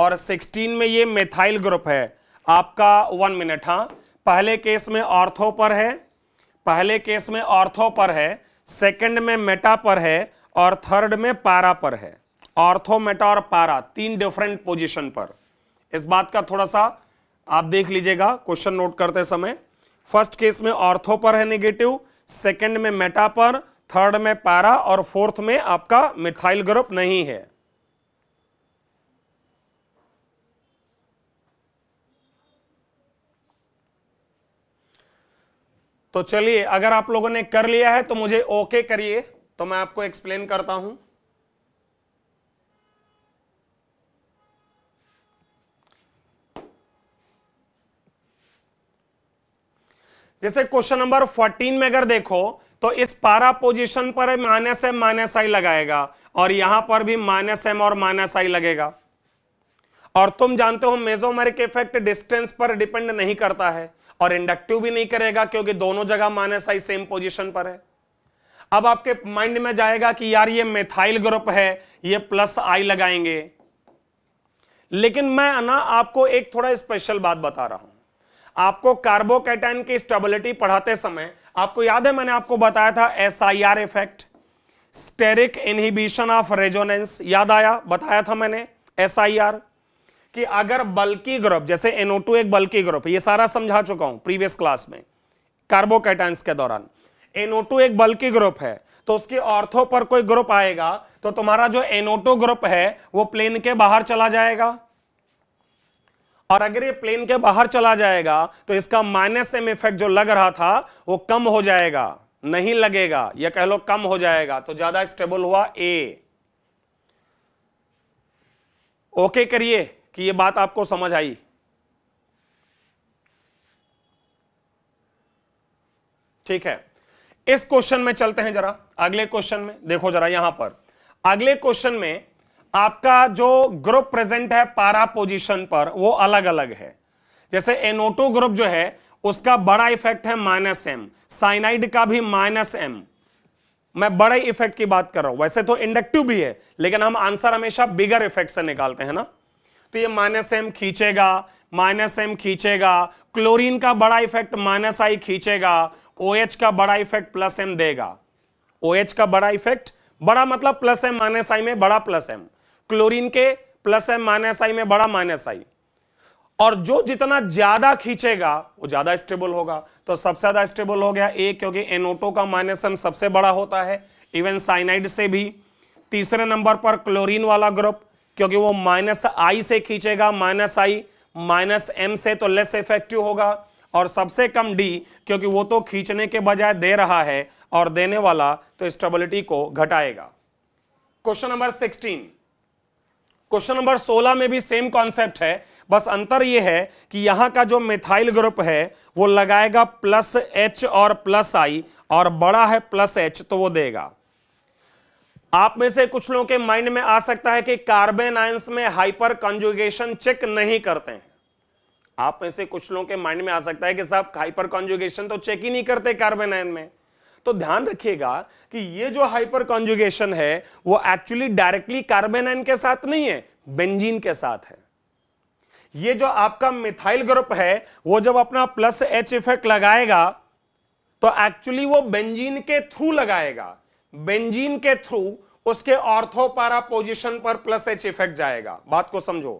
और 16 में ये मेथाइल ग्रुप है आपका वन मिनट हाँ पहले केस में ऑर्थो पर है पहले केस में ऑर्थो पर है सेकंड में मेटा पर है और थर्ड में पारा पर है ऑर्थो मेटा और पारा तीन डिफरेंट पोजिशन पर इस बात का थोड़ा सा आप देख लीजिएगा क्वेश्चन नोट करते समय फर्स्ट केस में ऑर्थो पर है नेगेटिव सेकंड में मेटा पर थर्ड में पैरा और फोर्थ में आपका मिथाइल ग्रुप नहीं है तो चलिए अगर आप लोगों ने कर लिया है तो मुझे ओके करिए तो मैं आपको एक्सप्लेन करता हूं जैसे क्वेश्चन नंबर 14 में अगर देखो तो इस पारा पोजीशन पर माइनस एम माइनस आई लगाएगा और यहां पर भी माइनस एम और माइनस आई लगेगा और तुम जानते हो मेजोमेरिक इफेक्ट डिस्टेंस पर डिपेंड नहीं करता है और इंडक्टिव भी नहीं करेगा क्योंकि दोनों जगह माइनस आई सेम पोजिशन पर है अब आपके माइंड में जाएगा कि यार ये मेथाइल ग्रुप है ये प्लस आई लगाएंगे लेकिन मैं ना आपको एक थोड़ा स्पेशल बात बता रहा हूं आपको कार्बोकेटाइन की स्टेबिलिटी पढ़ाते समय आपको याद है मैंने आपको बताया था S I R effect steric inhibition of resonance याद आया बताया था मैंने एस आई आर कि अगर बल्कि ग्रुप जैसे NO2 एक बल्कि ग्रुप ये सारा समझा चुका हूं प्रीवियस क्लास में कार्बोकेटाइन के दौरान NO2 एक बल्कि ग्रुप है तो उसके ऑर्थो पर कोई ग्रुप आएगा तो तुम्हारा जो NO2 ग्रुप है वो प्लेन के बाहर चला जाएगा और अगर ये प्लेन के बाहर चला जाएगा तो इसका माइनस एम इफेक्ट जो लग रहा था वो कम हो जाएगा नहीं लगेगा या कह लो कम हो जाएगा तो ज्यादा स्टेबल हुआ ए ओके करिए कि ये बात आपको समझ आई ठीक है इस क्वेश्चन में चलते हैं जरा अगले क्वेश्चन में देखो जरा यहां पर अगले क्वेश्चन में आपका जो ग्रुप प्रेजेंट है पारा पोजीशन पर वो अलग अलग है जैसे एनोटो ग्रुप जो है उसका बड़ा इफेक्ट है माइनस एम साइनाइड का भी माइनस एम मैं बड़े इफेक्ट की बात कर रहा हूं वैसे तो इंडक्टिव भी है लेकिन हम आंसर हमेशा बिगर इफेक्ट से निकालते हैं ना तो ये माइनस एम खींचेगा माइनस एम खींचेगा क्लोरीन का बड़ा इफेक्ट माइनस आई खींचेगा ओ एच का बड़ा इफेक्ट प्लस एम देगा ओ एच का बड़ा इफेक्ट बड़ा मतलब प्लस एम माइनस आई में बड़ा प्लस एम क्लोरीन के प्लस है माइनस आई में बड़ा माइनस आई और जो जितना ज्यादा खींचेगा वो ज्यादा स्टेबल होगा तो सबसे ज्यादा स्टेबल हो गया ए क्योंकि एनोटो का माइनस एम सबसे बड़ा होता है इवन साइनाइड से भी तीसरे नंबर पर क्लोरीन वाला ग्रुप क्योंकि वो माइनस आई से खींचेगा माइनस आई माइनस एम से तो लेस इफेक्टिव होगा और सबसे कम डी क्योंकि वो तो खींचने के बजाय दे रहा है और देने वाला तो स्टेबिलिटी को घटाएगा question number sixteen question number 16 में भी सेम कॉन्सेप्ट है बस अंतर यह है कि यहां का जो मिथाइल ग्रुप है वो लगाएगा प्लस एच और प्लस आई और बड़ा है प्लस एच तो वो देगा आप में से कुछ लोगों के माइंड में आ सकता है कि कार्बन आयंस में हाइपर कॉन्जुगेशन चेक नहीं करते हैं आप में से कुछ लोगों के माइंड में आ सकता है कि साहब हाइपर कॉन्जुगेशन तो चेक ही नहीं करते कार्बन आयन में तो ध्यान रखिएगा कि ये जो हाइपर कॉन्जुगेशन है वो एक्चुअली डायरेक्टली कार्बेनाइन के साथ नहीं है बेंजीन के साथ है ये जो आपका मिथाइल ग्रुप है वो जब अपना प्लस एच इफेक्ट लगाएगा तो एक्चुअली वो बेंजीन के थ्रू लगाएगा बेंजीन के थ्रू उसके ऑर्थोपारा पोजिशन पर प्लस एच इफेक्ट जाएगा बात को समझो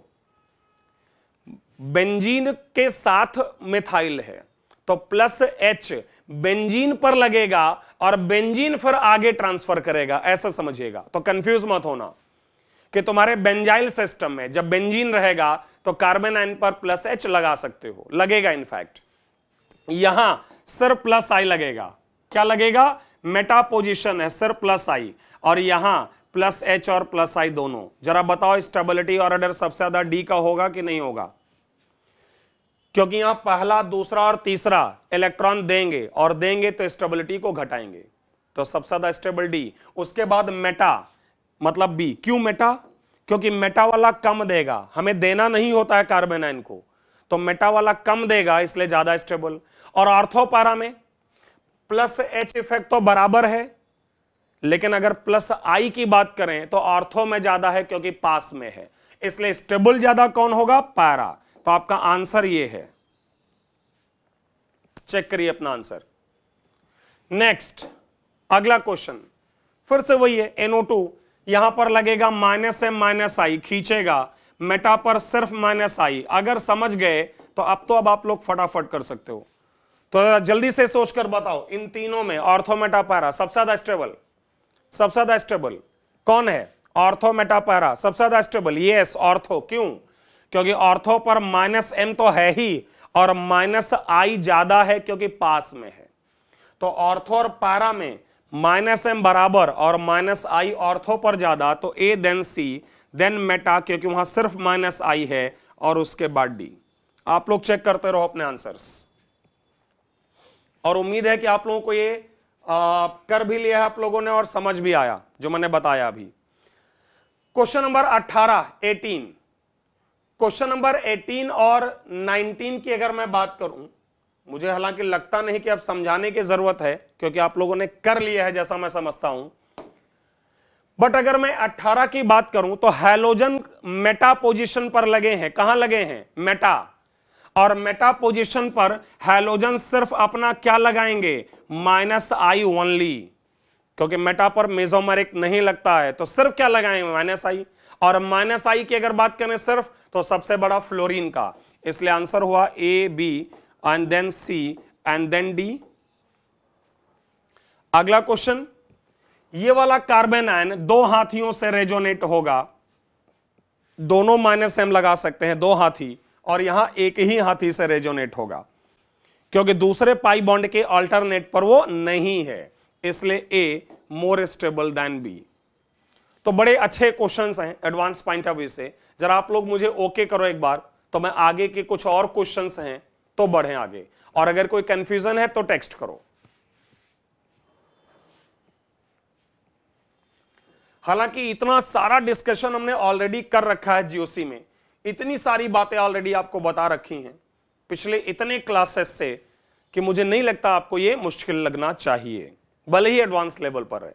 बेंजीन के साथ मिथाइल है तो प्लस एच बेंजीन पर लगेगा और बेंजीन फिर आगे ट्रांसफर करेगा ऐसा समझिएगा तो कंफ्यूज मत होना कि तुम्हारे बेंजाइल सिस्टम में जब बेंजीन रहेगा तो कार्बन आइन पर प्लस एच लगा सकते हो लगेगा इनफैक्ट यहां सर प्लस आई लगेगा क्या लगेगा मेटा पोजिशन है सर प्लस आई और यहां प्लस एच और प्लस आई दोनों जरा बताओ स्टेबिलिटी ऑर्डर सबसे ज्यादा डी का होगा कि नहीं होगा क्योंकि यहां पहला दूसरा और तीसरा इलेक्ट्रॉन देंगे और देंगे तो स्टेबिलिटी को घटाएंगे तो सबसे ज्यादा स्टेबल डी उसके बाद मेटा मतलब बी क्यों मेटा क्योंकि मेटा वाला कम देगा हमें देना नहीं होता है कार्बन आइन को तो मेटा वाला कम देगा इसलिए ज्यादा स्टेबल और पारा में प्लस एच इफेक्ट तो बराबर है लेकिन अगर प्लस आई की बात करें तो आर्थो में ज्यादा है क्योंकि पास में है इसलिए स्टेबल ज्यादा कौन होगा पारा तो आपका आंसर ये है चेक करिए अपना आंसर नेक्स्ट अगला क्वेश्चन फिर से वही है टू यहां पर लगेगा माइनस एम माइनस आई खींचेगा मेटा पर सिर्फ माइनस आई अगर समझ गए तो अब तो अब आप लोग फटाफट कर सकते हो तो जल्दी से सोचकर बताओ इन तीनों में ऑर्थोमेटा पैरा सबसे ज्यादा स्टेबल सबसे ज्यादा स्टेबल कौन है ऑर्थोमेटा पैरा सबसे ज्यादा स्टेबल यस ऑर्थो क्यों क्योंकि ऑर्थो पर माइनस एम तो है ही और माइनस आई ज्यादा है क्योंकि पास में है तो ऑर्थो और पारा में माइनस एम बराबर और माइनस आई ऑर्थो पर ज्यादा तो A then C then meta क्योंकि वहां सिर्फ माइनस आई है और उसके बाद डी आप लोग चेक करते रहो अपने आंसर्स और उम्मीद है कि आप लोगों को ये आ, कर भी लिया है आप लोगों ने और समझ भी आया जो मैंने बताया अभी क्वेश्चन नंबर 18 18 क्वेश्चन नंबर 18 और 19 की अगर मैं बात करूं मुझे हालांकि लगता नहीं कि अब समझाने की जरूरत है क्योंकि आप लोगों ने कर लिया है जैसा मैं समझता हूं बट अगर मैं 18 की बात करूं तो हैलोजन मेटा पोजिशन पर लगे हैं कहां लगे हैं मेटा और मेटा पोजिशन पर हैलोजन सिर्फ अपना क्या लगाएंगे माइनस आई ओनली क्योंकि मेटा पर मेजोमेरिक नहीं लगता है तो सिर्फ क्या लगाएंगे माइनस आई और माइनस आई की अगर बात करें सिर्फ तो सबसे बड़ा फ्लोरीन का इसलिए आंसर हुआ A B and then C and then D अगला क्वेश्चन ये वाला कार्बन आयन दो हाथियों से रेजोनेट होगा दोनों माइनस एम लगा सकते हैं दो हाथी और यहां एक ही हाथी से रेजोनेट होगा क्योंकि दूसरे पाई बॉन्ड के अल्टरनेट पर वो नहीं है इसलिए A more stable than B तो बड़े अच्छे क्वेश्चन हैं एडवांस पॉइंट ऑफ व्यू से जरा आप लोग मुझे ओके करो एक बार तो मैं आगे के कुछ और क्वेश्चन हैं तो बढ़े आगे और अगर कोई कंफ्यूजन है तो टेक्स्ट करो हालांकि इतना सारा डिस्कशन हमने ऑलरेडी कर रखा है जीओसी में इतनी सारी बातें ऑलरेडी आपको बता रखी हैं पिछले इतने क्लासेस से कि मुझे नहीं लगता आपको यह मुश्किल लगना चाहिए भले ही एडवांस लेवल पर है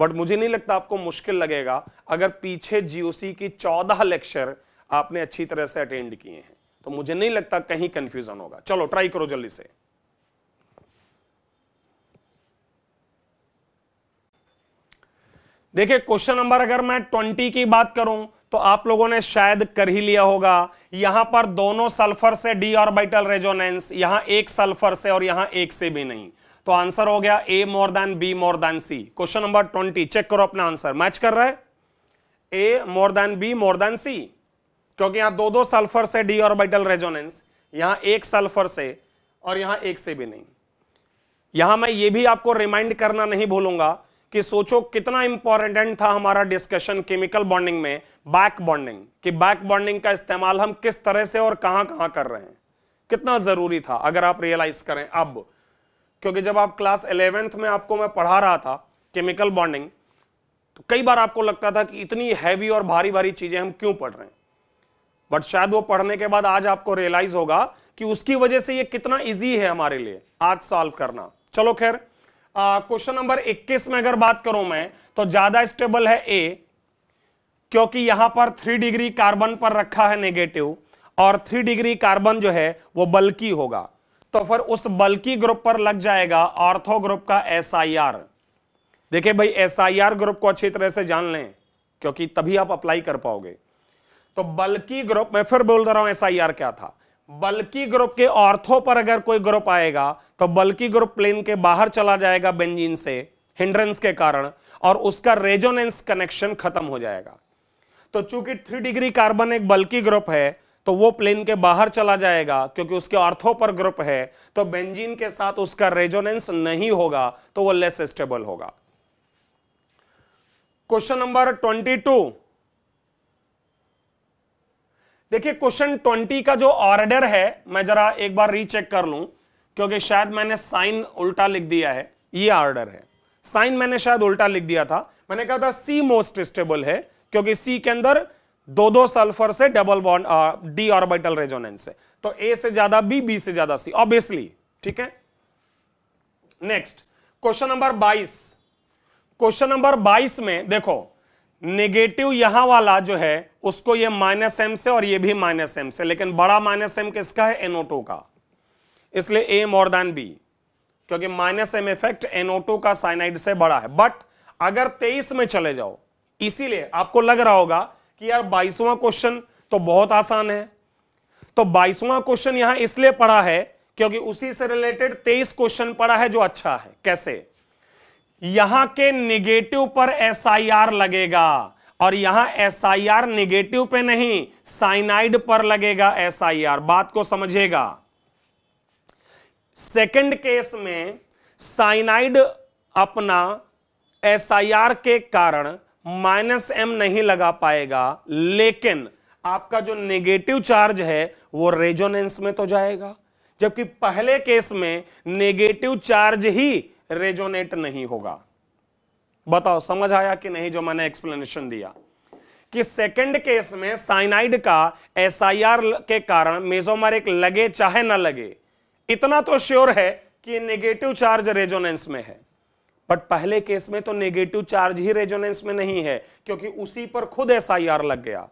बट मुझे नहीं लगता आपको मुश्किल लगेगा अगर पीछे जीओसी की चौदह लेक्चर आपने अच्छी तरह से अटेंड किए हैं तो मुझे नहीं लगता कहीं कंफ्यूजन होगा चलो ट्राई करो जल्दी से देखिए क्वेश्चन नंबर अगर मैं ट्वेंटी की बात करूं तो आप लोगों ने शायद कर ही लिया होगा यहां पर दोनों सल्फर से डी ऑर्बिटल रेजोनेंस यहां एक सल्फर से और यहां एक से भी नहीं तो आंसर हो गया A more than B more than C question number twenty check करो अपना आंसर मैच कर रहा है A more than B more than C क्योंकि यहां दो दो सल्फर से डी ऑर्बिटल रेजोनेंस यहां एक सल्फर से और यहां एक से भी नहीं यहां मैं ये भी आपको रिमाइंड करना नहीं भूलूंगा कि सोचो कितना इंपॉर्टेंट था हमारा डिस्कशन केमिकल बॉन्डिंग में बैक बॉन्डिंग कि बैक बॉन्डिंग का इस्तेमाल हम किस तरह से और कहां कहां कर रहे हैं कितना जरूरी था अगर आप रियलाइज करें अब क्योंकि जब आप क्लास एलेवेंथ में आपको मैं पढ़ा रहा था केमिकल बॉन्डिंग तो कई बार आपको लगता था कि इतनी हैवी और भारी भारी चीजें हम क्यों पढ़ रहे हैं बट शायद वो पढ़ने के बाद आज आपको रियलाइज होगा कि उसकी वजह से ये कितना इजी है हमारे लिए आज सॉल्व करना चलो खैर क्वेश्चन नंबर 21 में अगर बात करूं मैं तो ज्यादा स्टेबल है ए क्योंकि यहां पर थ्री डिग्री कार्बन पर रखा है नेगेटिव और थ्री डिग्री कार्बन जो है वो बल्कि होगा तो फिर उस बल्कि ग्रुप पर लग जाएगा ऑर्थो ग्रुप का एसआईआर देखिए भाई एसआईआर ग्रुप को अच्छी तरह से जान लें क्योंकि तभी आप अप्लाई कर पाओगे तो बल्कि ग्रुप मैं फिर बोल रहा हूं एसआईआर क्या था बल्कि ग्रुप के ऑर्थो पर अगर कोई ग्रुप आएगा तो बल्कि ग्रुप प्लेन के बाहर चला जाएगा बेंजीन से हिंड्रेंस के कारण और उसका रेजोनेंस कनेक्शन खत्म हो जाएगा तो चूंकि थ्री डिग्री कार्बन एक बल्कि ग्रुप है तो वो प्लेन के बाहर चला जाएगा क्योंकि उसके अर्थों पर ग्रुप है तो बेंजीन के साथ उसका रेजोनेंस नहीं होगा तो वो लेस स्टेबल होगा क्वेश्चन नंबर 22 देखिए क्वेश्चन 20 का जो ऑर्डर है मैं जरा एक बार रीचेक कर लूं क्योंकि शायद मैंने साइन उल्टा लिख दिया है ये ऑर्डर है साइन मैंने शायद उल्टा लिख दिया था मैंने कहा था सी मोस्ट स्टेबल है क्योंकि सी के अंदर दो दो सल्फर से double bond D orbital resonance से तो ए से ज्यादा बी बी से ज्यादा सी ऑब्वियसली ठीक है next question number 22 question number 22 में देखो नेगेटिव यहां वाला जो है उसको ये माइनस एम से और ये भी माइनस एम से लेकिन बड़ा माइनस एम किसका है एनोटो का इसलिए ए मोर देन बी क्योंकि माइनस एम इफेक्ट एनोटो का साइनाइड से बड़ा है बट अगर 23 में चले जाओ इसीलिए आपको लग रहा होगा कि यार बाईसवां क्वेश्चन तो बहुत आसान है तो बाईसवां क्वेश्चन यहां इसलिए पढ़ा है क्योंकि उसी से रिलेटेड तेईस क्वेश्चन पढ़ा है जो अच्छा है कैसे यहां के निगेटिव पर आर लगेगा और यहां आर निगेटिव पे नहीं साइनाइड पर लगेगा आर बात को समझेगा सेकंड केस में साइनाइड अपना आर के कारण माइनस एम नहीं लगा पाएगा लेकिन आपका जो नेगेटिव चार्ज है वो रेजोनेंस में तो जाएगा जबकि पहले केस में नेगेटिव चार्ज ही रेजोनेट नहीं होगा बताओ समझ आया कि नहीं जो मैंने एक्सप्लेनेशन दिया कि सेकंड केस में साइनाइड का एसआईआर के कारण मेजोमरिक लगे चाहे ना लगे इतना तो श्योर है कि नेगेटिव चार्ज रेजोनेंस में है बट पहले केस में तो नेगेटिव चार्ज ही रेजोनेंस में नहीं है क्योंकि उसी पर खुद एस लग गया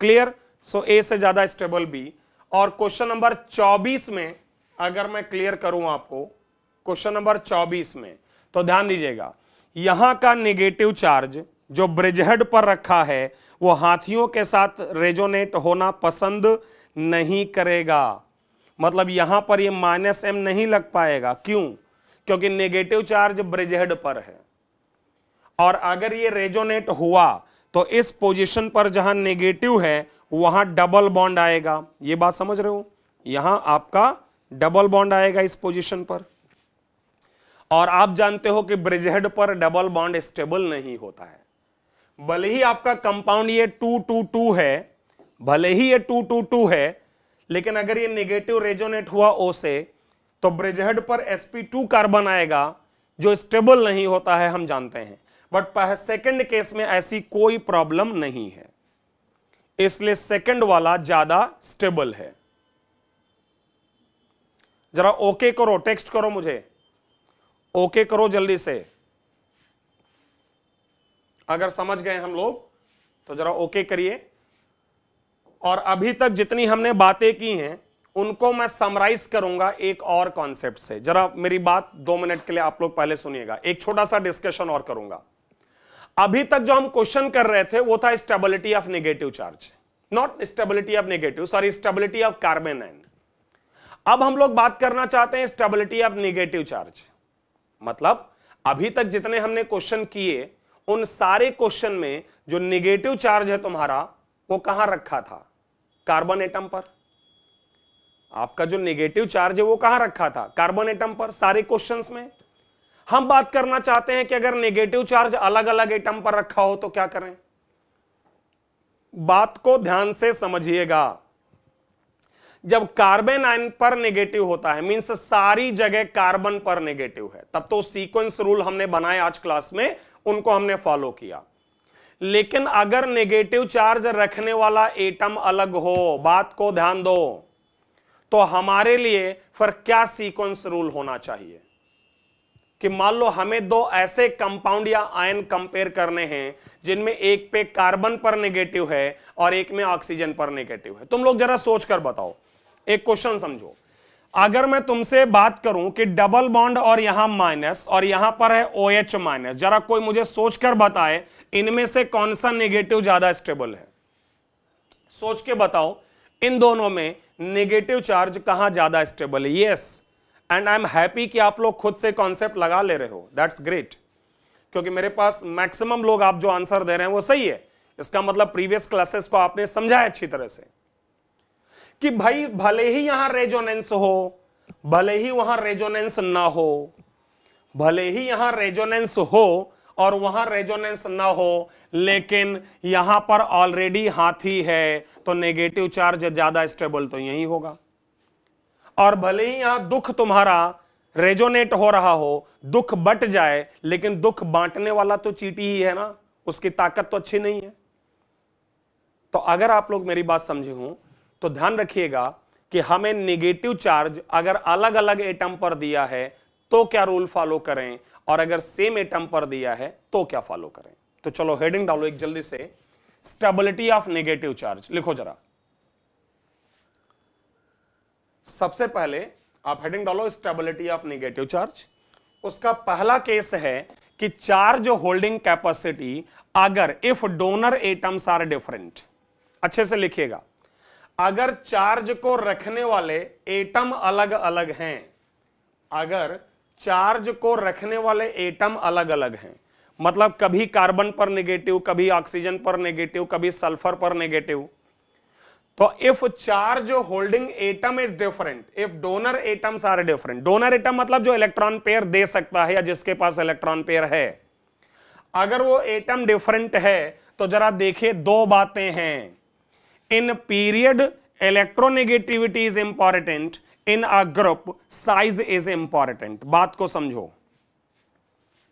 क्लियर सो ए से ज्यादा स्टेबल बी और क्वेश्चन नंबर 24 में अगर मैं क्लियर करूं आपको क्वेश्चन नंबर 24 में तो ध्यान दीजिएगा यहां का नेगेटिव चार्ज जो ब्रिजहेड पर रखा है वो हाथियों के साथ रेजोनेट होना पसंद नहीं करेगा मतलब यहां पर ये माइनस एम नहीं लग पाएगा क्यों क्योंकि नेगेटिव चार्ज ब्रिजहेड पर है और अगर ये रेजोनेट हुआ तो इस पोजीशन पर जहां नेगेटिव है वहां डबल बॉन्ड आएगा ये बात समझ रहे हो यहां आपका डबल बॉन्ड आएगा इस पोजीशन पर और आप जानते हो कि ब्रिजहेड पर डबल बॉन्ड स्टेबल नहीं होता है भले ही आपका कंपाउंड ये टू टू टू है भले ही ये टू टू टू है लेकिन अगर ये नेगेटिव रेजोनेट हुआ ओ से तो ब्रिजहेड पर sp2 कार्बन आएगा जो स्टेबल नहीं होता है हम जानते हैं बट सेकंड केस में ऐसी कोई प्रॉब्लम नहीं है इसलिए सेकंड वाला ज्यादा स्टेबल है जरा ओके करो टेक्स्ट करो मुझे ओके करो जल्दी से अगर समझ गए हम लोग तो जरा ओके करिए और अभी तक जितनी हमने बातें की हैं उनको मैं समराइज करूंगा एक और कॉन्सेप्ट से जरा मेरी बात दो मिनट के लिए आप लोग पहले सुनिएगा एक छोटा सा डिस्कशन और करूंगा अभी तक जो हम क्वेश्चन कर रहे थे वो था stability of negative charge not stability of negative sorry stability of carbon an अब हम लोग बात करना चाहते हैं स्टेबिलिटी ऑफ नेगेटिव चार्ज मतलब अभी तक जितने हमने क्वेश्चन किए उन सारे क्वेश्चन में जो निगेटिव चार्ज है तुम्हारा वो कहां रखा था कार्बन एटम पर आपका जो नेगेटिव चार्ज है वो कहां रखा था कार्बन एटम पर सारे क्वेश्चंस में हम बात करना चाहते हैं कि अगर नेगेटिव चार्ज अलग अलग एटम पर रखा हो तो क्या करें बात को ध्यान से समझिएगा जब कार्बन आयन पर नेगेटिव होता है मींस सारी जगह कार्बन पर नेगेटिव है तब तो सीक्वेंस रूल हमने बनाए आज क्लास में उनको हमने फॉलो किया लेकिन अगर नेगेटिव चार्ज रखने वाला एटम अलग हो बात को ध्यान दो तो हमारे लिए फिर क्या सीक्वेंस रूल होना चाहिए कि मान लो हमें दो ऐसे कंपाउंड या आयन कंपेयर करने हैं जिनमें एक पे कार्बन पर नेगेटिव है और एक में ऑक्सीजन पर नेगेटिव है तुम लोग जरा सोच कर बताओ एक क्वेश्चन समझो अगर मैं तुमसे बात करूं कि डबल बॉन्ड और यहां माइनस और यहां पर है ओ एच माइनस जरा कोई मुझे सोचकर बताए इनमें से कौन सा नेगेटिव ज्यादा स्टेबल है सोच के बताओ इन दोनों में नेगेटिव चार्ज कहां ज्यादा स्टेबल है yes and I am happy कि आप लोग खुद से कॉन्सेप्ट लगा ले रहे हो दैट्स ग्रेट क्योंकि मेरे पास मैक्सिमम लोग आप जो आंसर दे रहे हैं वो सही है इसका मतलब प्रीवियस क्लासेस को आपने समझा है अच्छी तरह से कि भाई भले ही यहां रेजोनेंस हो भले ही वहां रेजोनेंस ना हो भले ही यहां रेजोनेंस हो और वहां रेजोनेंस ना हो लेकिन यहां पर ऑलरेडी हाथी है तो नेगेटिव चार्ज ज्यादा स्टेबल तो यही होगा और भले ही यहां दुख तुम्हारा रेजोनेट हो रहा हो दुख बट जाए लेकिन दुख बांटने वाला तो चीटी ही है ना उसकी ताकत तो अच्छी नहीं है तो अगर आप लोग मेरी बात समझे हूं तो ध्यान रखिएगा कि हमें नेगेटिव चार्ज अगर अलग अलग एटम पर दिया है तो क्या रूल फॉलो करें और अगर सेम एटम पर दिया है तो क्या फॉलो करें तो चलो हेडिंग डालो एक जल्दी से स्टेबिलिटी ऑफ नेगेटिव चार्ज लिखो जरा सबसे पहले आप हेडिंग डालो स्टेबिलिटी ऑफ नेगेटिव चार्ज उसका पहला केस है कि चार्ज होल्डिंग कैपेसिटी अगर if donor atoms are different अच्छे से लिखिएगा अगर चार्ज को रखने वाले एटम अलग अलग हैं अगर चार्ज को रखने वाले एटम अलग अलग हैं मतलब कभी कार्बन पर नेगेटिव कभी ऑक्सीजन पर नेगेटिव कभी सल्फर पर नेगेटिव तो if charge holding atom is different if donor atoms are different donor atom मतलब जो इलेक्ट्रॉन पेयर दे सकता है या जिसके पास इलेक्ट्रॉन पेयर है अगर वो एटम डिफरेंट है तो जरा देखिए दो बातें हैं in period electronegativity is important in a group size is important बात को समझो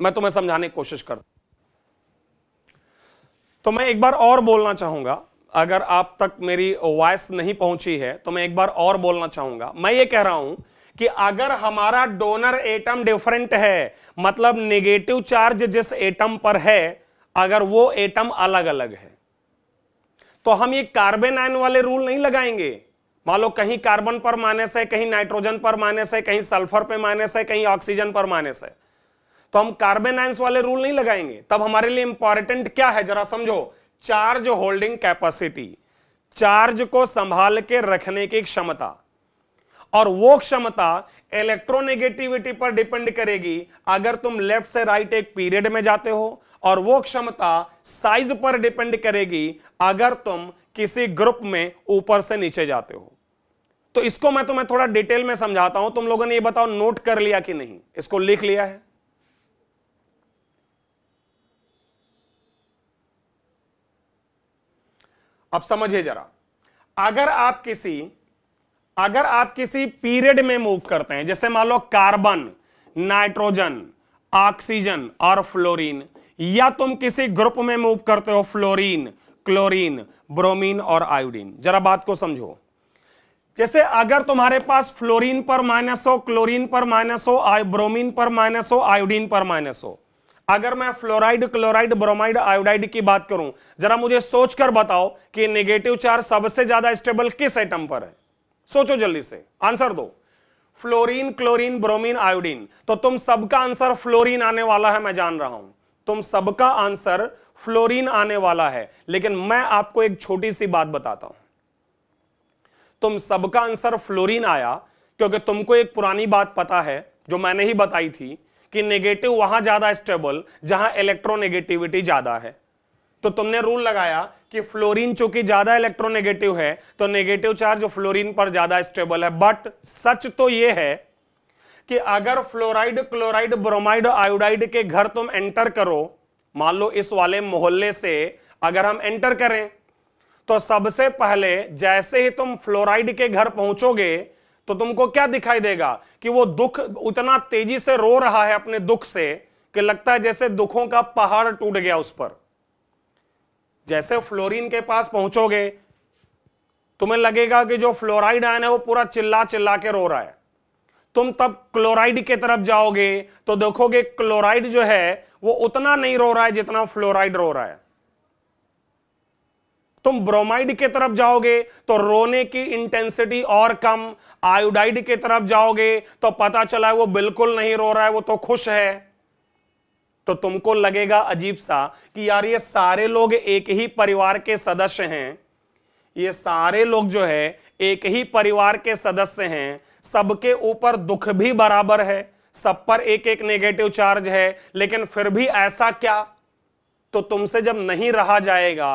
मैं तुम्हें समझाने की कोशिश कर तो मैं एक बार और बोलना चाहूंगा अगर आप तक मेरी वॉयस नहीं पहुंची है तो मैं एक बार और बोलना चाहूंगा मैं ये कह रहा हूं कि अगर हमारा डोनर एटम डिफरेंट है मतलब नेगेटिव चार्ज जिस एटम पर है अगर वो एटम अलग अलग है तो हम ये कार्बेन आयन वाले रूल नहीं लगाएंगे मान लो कहीं कार्बन पर माइनस है कहीं नाइट्रोजन पर माइनस है कहीं सल्फर पर माइनस है कहीं ऑक्सीजन पर माइनस है तो हम कार्बन आइंस वाले रूल नहीं लगाएंगे तब हमारे लिए इंपॉर्टेंट क्या है जरा समझो चार्ज होल्डिंग कैपेसिटी चार्ज को संभाल के रखने की क्षमता और वो क्षमता इलेक्ट्रोनेगेटिविटी पर डिपेंड करेगी अगर तुम लेफ्ट से राइट एक पीरियड में जाते हो और वो क्षमता साइज पर डिपेंड करेगी अगर तुम किसी ग्रुप में ऊपर से नीचे जाते हो तो इसको मैं तुम्हें थोड़ा डिटेल में समझाता हूं तुम लोगों ने ये बताओ नोट कर लिया कि नहीं इसको लिख लिया है अब समझिए जरा अगर आप किसी अगर आप किसी पीरियड में मूव करते हैं जैसे मान लो कार्बन नाइट्रोजन ऑक्सीजन और फ्लोरीन या तुम किसी ग्रुप में मूव करते हो फ्लोरीन क्लोरीन ब्रोमीन और आयोडीन जरा बात को समझो जैसे अगर तुम्हारे पास फ्लोरीन पर माइनस हो क्लोरीन पर माइनस हो ब्रोमीन पर माइनस हो आयोडीन पर माइनस हो अगर मैं फ्लोराइड क्लोराइड ब्रोमाइड आयोडाइड की बात करूं जरा मुझे सोचकर बताओ कि नेगेटिव चार्ज सबसे ज्यादा स्टेबल किस आइटम पर है सोचो जल्दी से आंसर दो फ्लोरीन क्लोरीन ब्रोमीन आयोडीन तो तुम सबका आंसर फ्लोरीन आने वाला है मैं जान रहा हूं तुम सबका आंसर फ्लोरीन आने वाला है लेकिन मैं आपको एक छोटी सी बात बताता हूं तुम सबका आंसर फ्लोरीन आया क्योंकि तुमको एक पुरानी बात पता है जो मैंने ही बताई थी कि नेगेटिव वहां ज्यादा स्टेबल जहां इलेक्ट्रोनेगेटिविटी ज्यादा है तो तुमने रूल लगाया कि फ्लोरीन चूंकि ज्यादा इलेक्ट्रोनेगेटिव है तो नेगेटिव चार्ज फ्लोरीन पर ज्यादा स्टेबल है बट सच तो यह है कि अगर फ्लोराइड क्लोराइड ब्रोमाइड आयोडाइड के घर तुम एंटर करो मान लो इस वाले मोहल्ले से अगर हम एंटर करें तो सबसे पहले जैसे ही तुम फ्लोराइड के घर पहुंचोगे तो तुमको क्या दिखाई देगा कि वो दुख उतना तेजी से रो रहा है अपने दुख से कि लगता है जैसे दुखों का पहाड़ टूट गया उस पर जैसे फ्लोरीन के पास पहुंचोगे तुम्हें लगेगा कि जो फ्लोराइड आयन है वो पूरा चिल्ला चिल्ला के रो रहा है तुम तब क्लोराइड के तरफ जाओगे तो देखोगे क्लोराइड जो है वो उतना नहीं रो रहा है जितना फ्लोराइड रो रहा है तुम ब्रोमाइड के तरफ जाओगे तो रोने की इंटेंसिटी और कम आयोडाइड के तरफ जाओगे तो पता चला है वो बिल्कुल नहीं रो रहा है वो तो खुश है तो तुमको लगेगा अजीब सा कि यार ये सारे लोग एक ही परिवार के सदस्य हैं ये सारे लोग जो है एक ही परिवार के सदस्य हैं सबके ऊपर दुख भी बराबर है सब पर एक एक नेगेटिव चार्ज है लेकिन फिर भी ऐसा क्या तो तुमसे जब नहीं रहा जाएगा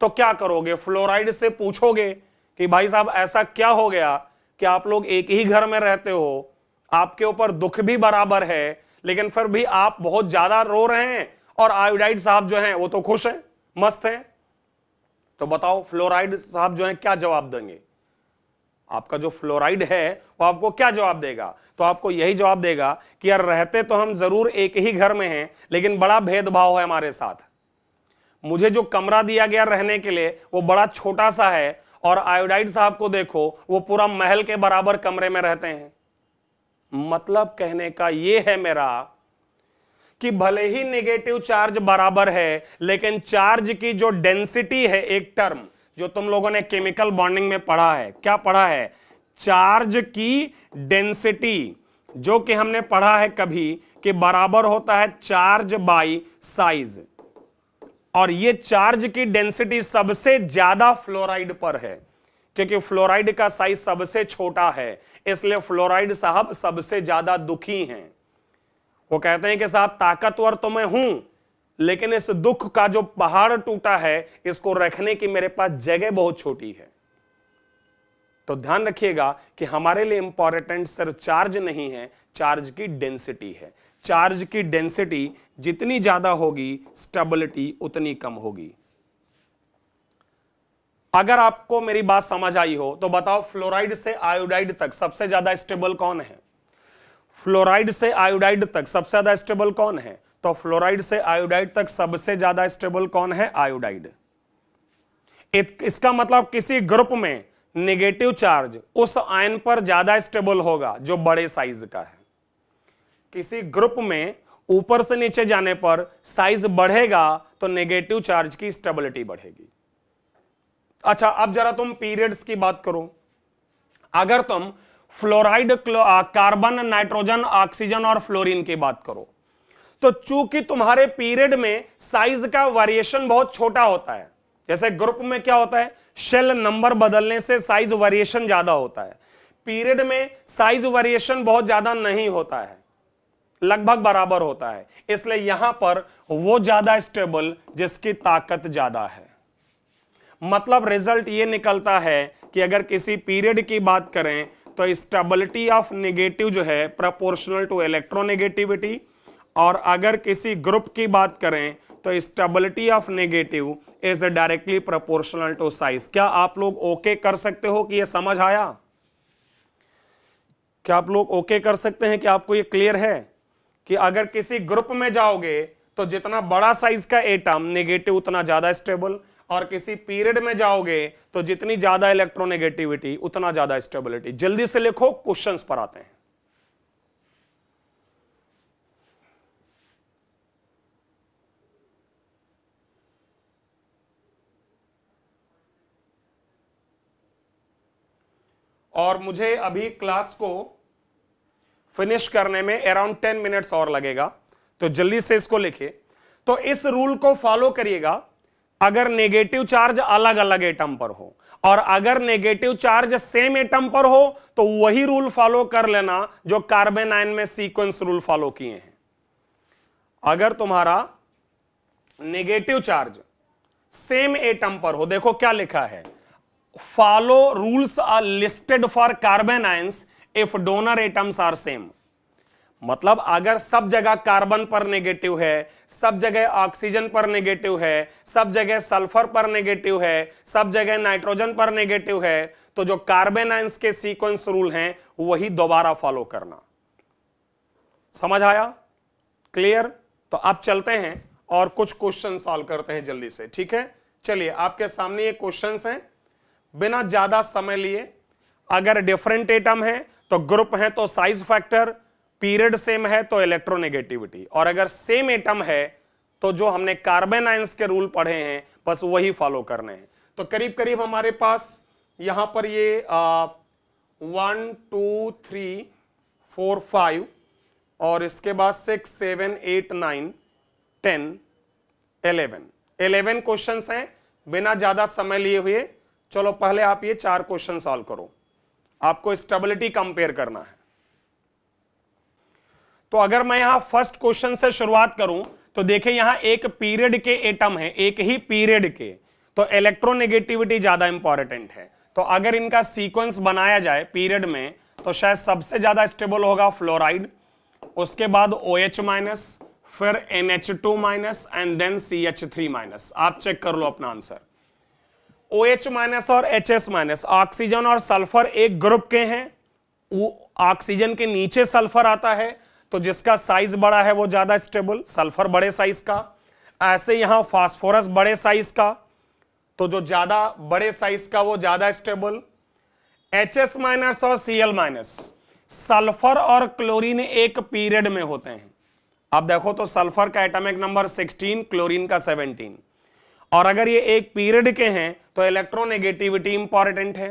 तो क्या करोगे फ्लोराइड से पूछोगे कि भाई साहब ऐसा क्या हो गया कि आप लोग एक ही घर में रहते हो आपके ऊपर दुख भी बराबर है लेकिन फिर भी आप बहुत ज्यादा रो रहे हैं और आयोडाइड साहब जो हैं वो तो खुश हैं मस्त हैं तो बताओ फ्लोराइड साहब जो हैं क्या जवाब देंगे आपका जो फ्लोराइड है वो आपको क्या जवाब देगा तो आपको यही जवाब देगा कि यार रहते तो हम जरूर एक ही घर में हैं लेकिन बड़ा भेदभाव है हमारे साथ मुझे जो कमरा दिया गया रहने के लिए वो बड़ा छोटा सा है और आयोडाइड साहब को देखो वो पूरा महल के बराबर कमरे में रहते हैं मतलब कहने का ये है मेरा कि भले ही नेगेटिव चार्ज बराबर है लेकिन चार्ज की जो डेंसिटी है एक टर्म जो तुम लोगों ने केमिकल बॉन्डिंग में पढ़ा है क्या पढ़ा है चार्ज की डेंसिटी जो कि हमने पढ़ा है कभी कि बराबर होता है चार्ज बाई साइज और ये चार्ज की डेंसिटी सबसे ज्यादा फ्लोराइड पर है क्योंकि फ्लोराइड का साइज सबसे छोटा है इसलिए फ्लोराइड साहब सबसे ज्यादा दुखी हैं वो कहते हैं कि साहब ताकतवर तो मैं हूं लेकिन इस दुख का जो पहाड़ टूटा है इसको रखने की मेरे पास जगह बहुत छोटी है तो ध्यान रखिएगा कि हमारे लिए इंपॉर्टेंट सिर्फ चार्ज नहीं है चार्ज की डेंसिटी है चार्ज की डेंसिटी जितनी ज्यादा होगी स्टेबिलिटी उतनी कम होगी अगर आपको मेरी बात समझ आई हो तो बताओ फ्लोराइड से आयोडाइड तक सबसे ज्यादा स्टेबल कौन है फ्लोराइड से आयोडाइड तक सबसे ज्यादा स्टेबल कौन है तो फ्लोराइड से आयोडाइड तक सबसे ज्यादा स्टेबल कौन है आयोडाइड इसका मतलब किसी ग्रुप में नेगेटिव चार्ज उस आयन पर ज्यादा स्टेबल होगा जो बड़े साइज का है किसी ग्रुप में ऊपर से नीचे जाने पर साइज बढ़ेगा तो नेगेटिव चार्ज की स्टेबिलिटी बढ़ेगी अच्छा अब जरा तुम पीरियड्स की बात करो अगर तुम फ्लोराइड कार्बन नाइट्रोजन ऑक्सीजन और फ्लोरीन की बात करो तो चूंकि तुम्हारे पीरियड में साइज का वेरिएशन बहुत छोटा होता है जैसे ग्रुप में क्या होता है शेल नंबर बदलने से साइज वेरिएशन ज्यादा होता है पीरियड में साइज वेरिएशन बहुत ज्यादा नहीं होता है लगभग बराबर होता है इसलिए यहां पर वो ज्यादा स्टेबल जिसकी ताकत ज्यादा है मतलब रिजल्ट ये निकलता है कि अगर किसी पीरियड की बात करें तो स्टेबिलिटी ऑफ नेगेटिव जो है प्रपोर्शनल टू इलेक्ट्रोनेगेटिविटी और अगर किसी ग्रुप की बात करें तो stability of negative is directly proportional to size क्या आप लोग ओके कर सकते हो कि यह समझ आया क्या आप लोग ओके कर सकते हैं कि आपको ये क्लियर है कि अगर किसी ग्रुप में जाओगे तो जितना बड़ा साइज का एटम नेगेटिव उतना ज्यादा स्टेबल और किसी पीरियड में जाओगे तो जितनी ज्यादा इलेक्ट्रोनेगेटिविटी उतना ज्यादा स्टेबिलिटी जल्दी से लिखो क्वेश्चंस पर आते हैं और मुझे अभी क्लास को फिनिश करने में अराउंड टेन मिनट्स और लगेगा तो जल्दी से इसको लिखे तो इस रूल को फॉलो करिएगा अगर नेगेटिव चार्ज अलग अलग एटम पर हो और अगर नेगेटिव चार्ज सेम एटम पर हो तो वही रूल फॉलो कर लेना जो कार्बन आयन में सीक्वेंस रूल फॉलो किए हैं अगर तुम्हारा नेगेटिव चार्ज सेम एटम पर हो देखो क्या लिखा है follow rules are listed for carbon ions if donor atoms are same मतलब अगर सब जगह कार्बन पर नेगेटिव है सब जगह ऑक्सीजन पर नेगेटिव है सब जगह सल्फर पर नेगेटिव है सब जगह नाइट्रोजन पर नेगेटिव है तो जो कार्बन आइंस के सीक्वेंस रूल हैं वही दोबारा फॉलो करना समझ आया क्लियर तो आप चलते हैं और कुछ क्वेश्चन सॉल्व करते हैं जल्दी से ठीक है चलिए आपके सामने ये क्वेश्चन हैं बिना ज्यादा समय लिए अगर डिफरेंट एटम है तो ग्रुप है तो साइज फैक्टर पीरियड सेम है तो इलेक्ट्रोनेगेटिविटी और अगर सेम एटम है तो जो हमने कार्बन आइंस के रूल पढ़े हैं बस वही फॉलो करने हैं तो करीब करीब हमारे पास यहां पर ये one two three four five और इसके बाद six seven eight nine ten eleven eleven questions हैं बिना ज्यादा समय लिए हुए चलो पहले आप ये चार क्वेश्चन सॉल्व करो आपको स्टेबिलिटी कंपेयर करना है तो अगर मैं यहां फर्स्ट क्वेश्चन से शुरुआत करूं तो देखें यहां एक पीरियड के एटम है एक ही पीरियड के तो इलेक्ट्रोनेगेटिविटी ज्यादा इंपॉर्टेंट है तो अगर इनका सीक्वेंस बनाया जाए पीरियड में तो शायद सबसे ज्यादा स्टेबल होगा फ्लोराइड उसके बाद ओ एच माइनस फिर N H two minus and then C H three minus आप चेक कर लो अपना आंसर ओ एच माइनस और एच एस माइनस ऑक्सीजन और सल्फर एक ग्रुप के हैं ऑक्सीजन के नीचे सल्फर आता है तो जिसका साइज बड़ा है वो ज्यादा स्टेबल सल्फर बड़े साइज का ऐसे यहां फास्फोरस बड़े साइज का तो जो ज्यादा बड़े साइज का वो ज्यादा स्टेबल एच एस माइनस और सी एल माइनस सल्फर और क्लोरीन एक पीरियड में होते हैं अब देखो तो सल्फर का एटॉमिक नंबर 16 क्लोरीन का 17 और अगर ये एक पीरियड के हैं तो इलेक्ट्रोनेगेटिविटी इंपॉर्टेंट है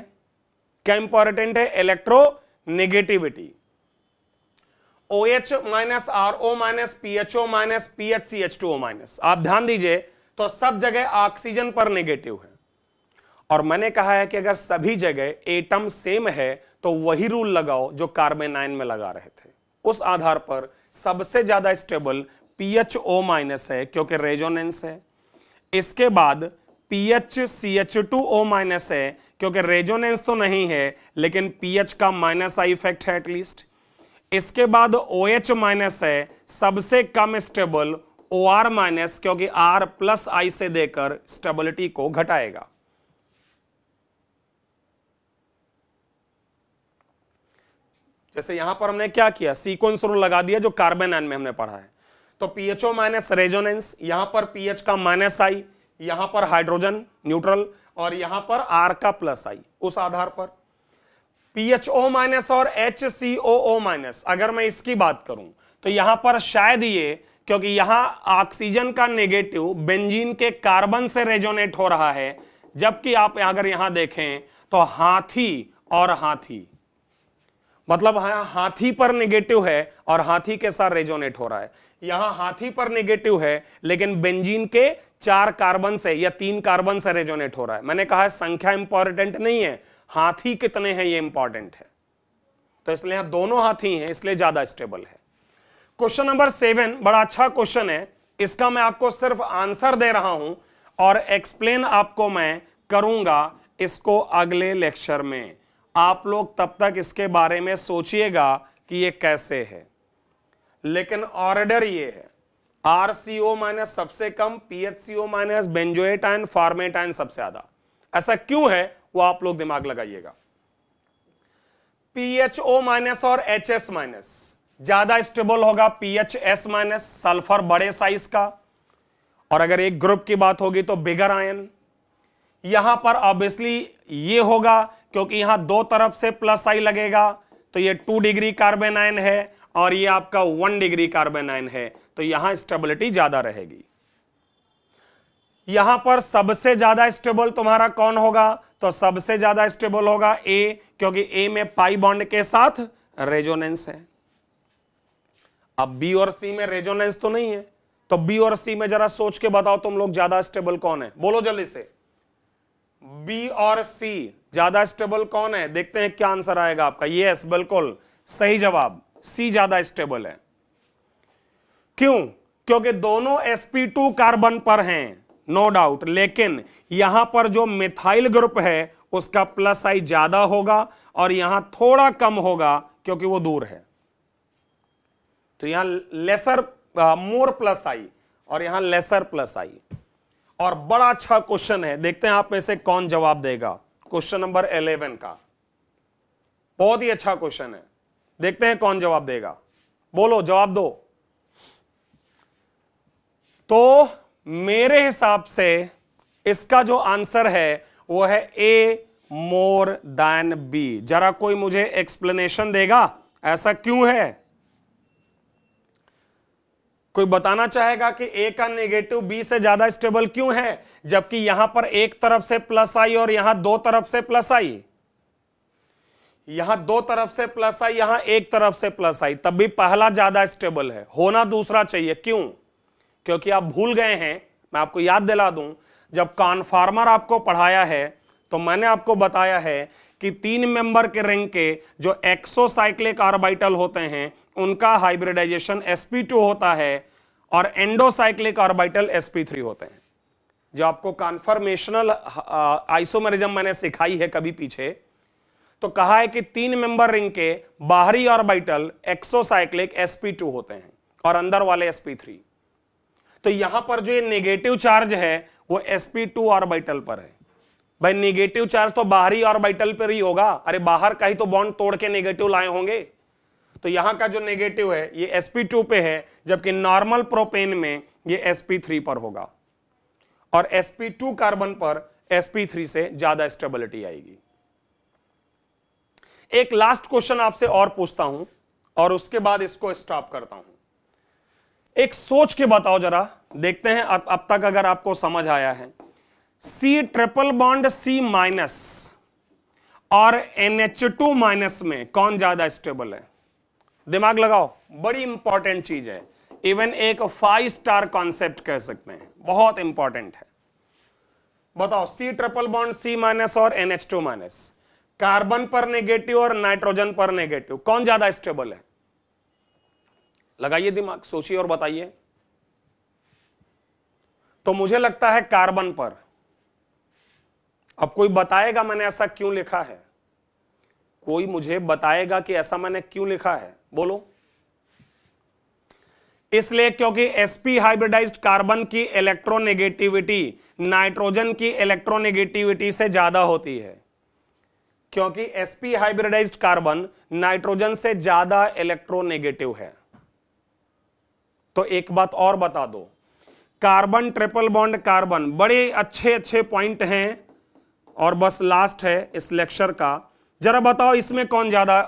क्या इंपॉर्टेंट है electronegativity O H minus R O minus P H O minus P H C H two O minus आप ध्यान दीजिए तो सब जगह ऑक्सीजन पर नेगेटिव है और मैंने कहा है कि अगर सभी जगह एटम सेम है तो वही रूल लगाओ जो कार्बेनाइन में लगा रहे थे उस आधार पर सबसे ज्यादा स्टेबल पीएचओ माइनस है क्योंकि रेजोनेंस है इसके बाद PH C H two O minus है क्योंकि रेजोनेंस तो नहीं है लेकिन पीएच का माइनस आई इफेक्ट है एटलीस्ट इसके बाद ओ एच माइनस है सबसे कम स्टेबल ओ आर माइनस क्योंकि आर प्लस आई से देकर स्टेबिलिटी को घटाएगा जैसे यहां पर हमने क्या किया सीक्वेंस रूल लगा दिया जो कार्बन एन में हमने पढ़ा है तो पीएचओ माइनस रेजोनेंस यहां पर पीएच का माइनस आई यहां पर हाइड्रोजन न्यूट्रल और यहां पर आर का प्लस आई उस आधार पर पीएचओ माइनस और H C O O minus अगर मैं इसकी बात करूं तो यहां पर शायद ये क्योंकि यहां ऑक्सीजन का नेगेटिव बेंजीन के कार्बन से रेजोनेट हो रहा है जबकि आप अगर यहां देखें तो हाथी और हाथी मतलब हाँ हाथी पर नेगेटिव है और हाथी के साथ रेजोनेट हो रहा है यहां हाथी पर नेगेटिव है लेकिन बेंजीन के चार कार्बन से या तीन कार्बन से रेजोनेट हो रहा है मैंने कहा है संख्या इंपॉर्टेंट नहीं है हाथी कितने हैं ये इंपॉर्टेंट है तो इसलिए यहां दोनों हाथी हैं इसलिए ज्यादा स्टेबल है क्वेश्चन नंबर सेवन बड़ा अच्छा क्वेश्चन है इसका मैं आपको सिर्फ आंसर दे रहा हूं और एक्सप्लेन आपको मैं करूंगा इसको अगले लेक्चर में आप लोग तब तक इसके बारे में सोचिएगा कि ये कैसे है लेकिन ऑर्डर ये है आर सी ओ माइनस सबसे कम P H C O minus benzoate ion formate ion सबसे ज्यादा ऐसा क्यों है वो आप लोग दिमाग लगाइएगा पीएचओ माइनस और एच एस माइनस ज्यादा स्टेबल होगा पीएच एस माइनस सल्फर बड़े साइज का और अगर एक ग्रुप की बात होगी तो बिगर आयन यहां पर ऑब्वियसली ये होगा क्योंकि यहां दो तरफ से प्लस आई लगेगा तो ये टू डिग्री कार्बन आयन है और ये आपका वन डिग्री कार्बन आयन है तो यहां स्टेबिलिटी ज्यादा रहेगी यहां पर सबसे ज्यादा स्टेबल तुम्हारा कौन होगा तो सबसे ज्यादा स्टेबल होगा ए क्योंकि ए में पाई बॉन्ड के साथ रेजोनेंस है अब बी और सी में रेजोनेंस तो नहीं है तो बी और सी में जरा सोच के बताओ तुम लोग ज्यादा स्टेबल कौन है बोलो जल्दी से बी और सी ज्यादा स्टेबल कौन है देखते हैं क्या आंसर आएगा आपका यस बिल्कुल सही जवाब सी ज्यादा स्टेबल है क्यों क्योंकि दोनों sp2 कार्बन पर हैं नो no डाउट लेकिन यहां पर जो मिथाइल ग्रुप है उसका प्लस आई ज्यादा होगा और यहां थोड़ा कम होगा क्योंकि वो दूर है तो यहां लेसर मोर प्लस आई और यहां लेसर प्लस आई और बड़ा अच्छा क्वेश्चन है देखते हैं आप में से कौन जवाब देगा क्वेश्चन नंबर एलेवन का बहुत ही अच्छा क्वेश्चन है देखते हैं कौन जवाब देगा बोलो जवाब दो तो मेरे हिसाब से इसका जो आंसर है वो है ए मोर देन बी जरा कोई मुझे एक्सप्लेनेशन देगा ऐसा क्यों है कोई बताना चाहेगा कि ए का नेगेटिव बी से ज्यादा स्टेबल क्यों है जबकि यहां पर एक तरफ से प्लस आई और यहां दो तरफ से प्लस आई यहां दो तरफ से प्लस आई यहां एक तरफ से प्लस आई तब भी पहला ज्यादा स्टेबल है होना दूसरा चाहिए क्यों क्योंकि आप भूल गए हैं मैं आपको याद दिला दूं जब कॉन्फार्मर आपको पढ़ाया है तो मैंने आपको बताया है कि तीन मेंबर के रिंग के जो एक्सोसाइक्लिक आर्बिटल होते हैं उनका हाइब्रिडाइजेशन sp2 होता है और एंडोसाइक्लिक ऑर्बिटल sp3 होते हैं जो आपको कॉन्फर्मेशनल आइसोमेरिज्म मैंने सिखाई है कभी पीछे तो कहा है कि तीन मेंबर रिंग के बाहरी ऑर्बिटल एक्सोसाइक्लिक sp2 होते हैं और अंदर वाले sp3 तो यहां पर जो ये नेगेटिव चार्ज है वो sp2 ऑर्बिटल पर है भाई नेगेटिव चार्ज तो बाहरी ऑर्बिटल पर ही होगा अरे बाहर का ही तो बॉन्ड तोड़ के नेगेटिव लाए होंगे तो यहां का जो नेगेटिव है ये sp2 पे है जबकि नॉर्मल प्रोपेन में ये sp3 पर होगा और sp2 कार्बन पर sp3 से ज्यादा स्टेबिलिटी आएगी एक लास्ट क्वेश्चन आपसे और पूछता हूं और उसके बाद इसको स्टॉप करता हूं एक सोच के बताओ जरा देखते हैं अब अब तक अगर आपको समझ आया है C triple bond C minus और एनएच टू माइनस में कौन ज्यादा स्टेबल है दिमाग लगाओ बड़ी इंपॉर्टेंट चीज है इवन एक फाइव स्टार कॉन्सेप्ट कह सकते हैं बहुत इंपॉर्टेंट है बताओ C triple bond C minus और N H two minus carbon पर नेगेटिव और नाइट्रोजन पर नेगेटिव कौन ज्यादा स्टेबल है लगाइए दिमाग सोचिए और बताइए तो मुझे लगता है कार्बन पर अब कोई बताएगा मैंने ऐसा क्यों लिखा है कोई मुझे बताएगा कि ऐसा मैंने क्यों लिखा है बोलो इसलिए क्योंकि एसपी हाइब्रिडाइज्ड कार्बन की इलेक्ट्रोनेगेटिविटी नाइट्रोजन की इलेक्ट्रोनेगेटिविटी से ज्यादा होती है क्योंकि एसपी हाइब्रिडाइज्ड कार्बन नाइट्रोजन से ज्यादा इलेक्ट्रोनेगेटिव है तो एक बात और बता दो कार्बन ट्रिपल बॉन्ड कार्बन बड़े अच्छे अच्छे पॉइंट हैं और बस लास्ट है इस लेक्चर का जरा बताओ इसमें कौन ज्यादा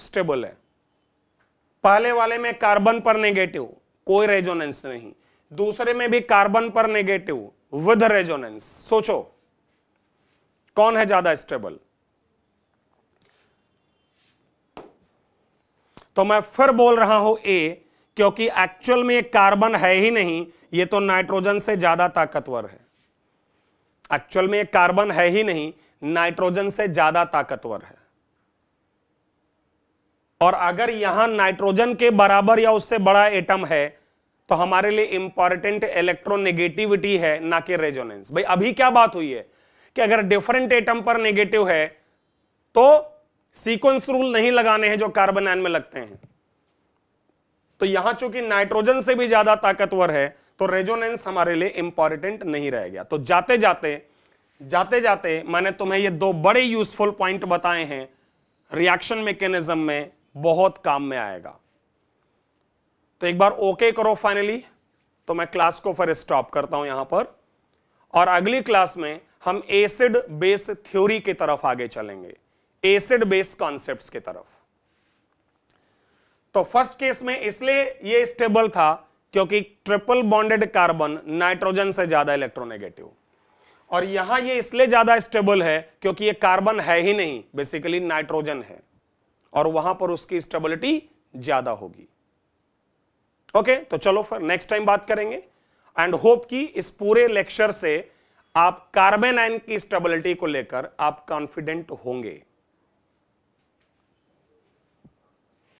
स्टेबल है पहले वाले में कार्बन पर नेगेटिव कोई रेजोनेंस नहीं दूसरे में भी कार्बन पर नेगेटिव विद रेजोनेंस सोचो कौन है ज्यादा स्टेबल तो मैं फिर बोल रहा हूं ए क्योंकि एक्चुअल में ये कार्बन है ही नहीं ये तो नाइट्रोजन से ज्यादा ताकतवर है एक्चुअल में ये कार्बन है ही नहीं नाइट्रोजन से ज्यादा ताकतवर है और अगर यहां नाइट्रोजन के बराबर या उससे बड़ा एटम है तो हमारे लिए इंपॉर्टेंट इलेक्ट्रोनेगेटिविटी है ना कि रेजोनेंस भाई अभी क्या बात हुई है कि अगर डिफरेंट एटम पर नेगेटिव है तो सीक्वेंस रूल नहीं लगाने हैं जो कार्बन एन में लगते हैं तो यहां चूंकि नाइट्रोजन से भी ज्यादा ताकतवर है तो रेजोनेंस हमारे लिए इंपॉर्टेंट नहीं रह गया तो जाते जाते जाते जाते मैंने तुम्हें ये दो बड़े यूजफुल पॉइंट बताए हैं रिएक्शन मैकेनिज्म में बहुत काम में आएगा तो एक बार ओके करो फाइनली तो मैं क्लास को फिर स्टॉप करता हूं यहां पर और अगली क्लास में हम एसिड बेस थ्योरी की तरफ आगे चलेंगे एसिड बेस कॉन्सेप्ट की तरफ तो फर्स्ट केस में इसलिए ये स्टेबल था क्योंकि ट्रिपल बॉन्डेड कार्बन नाइट्रोजन से ज्यादा इलेक्ट्रोनेगेटिव और यहां ये इसलिए ज्यादा स्टेबल है क्योंकि ये कार्बन है ही नहीं बेसिकली नाइट्रोजन है और वहां पर उसकी स्टेबिलिटी ज्यादा होगी ओके तो चलो फिर नेक्स्ट टाइम बात करेंगे एंड होप कि इस पूरे लेक्चर से आप कार्बन आयन की स्टेबिलिटी को लेकर आप कॉन्फिडेंट होंगे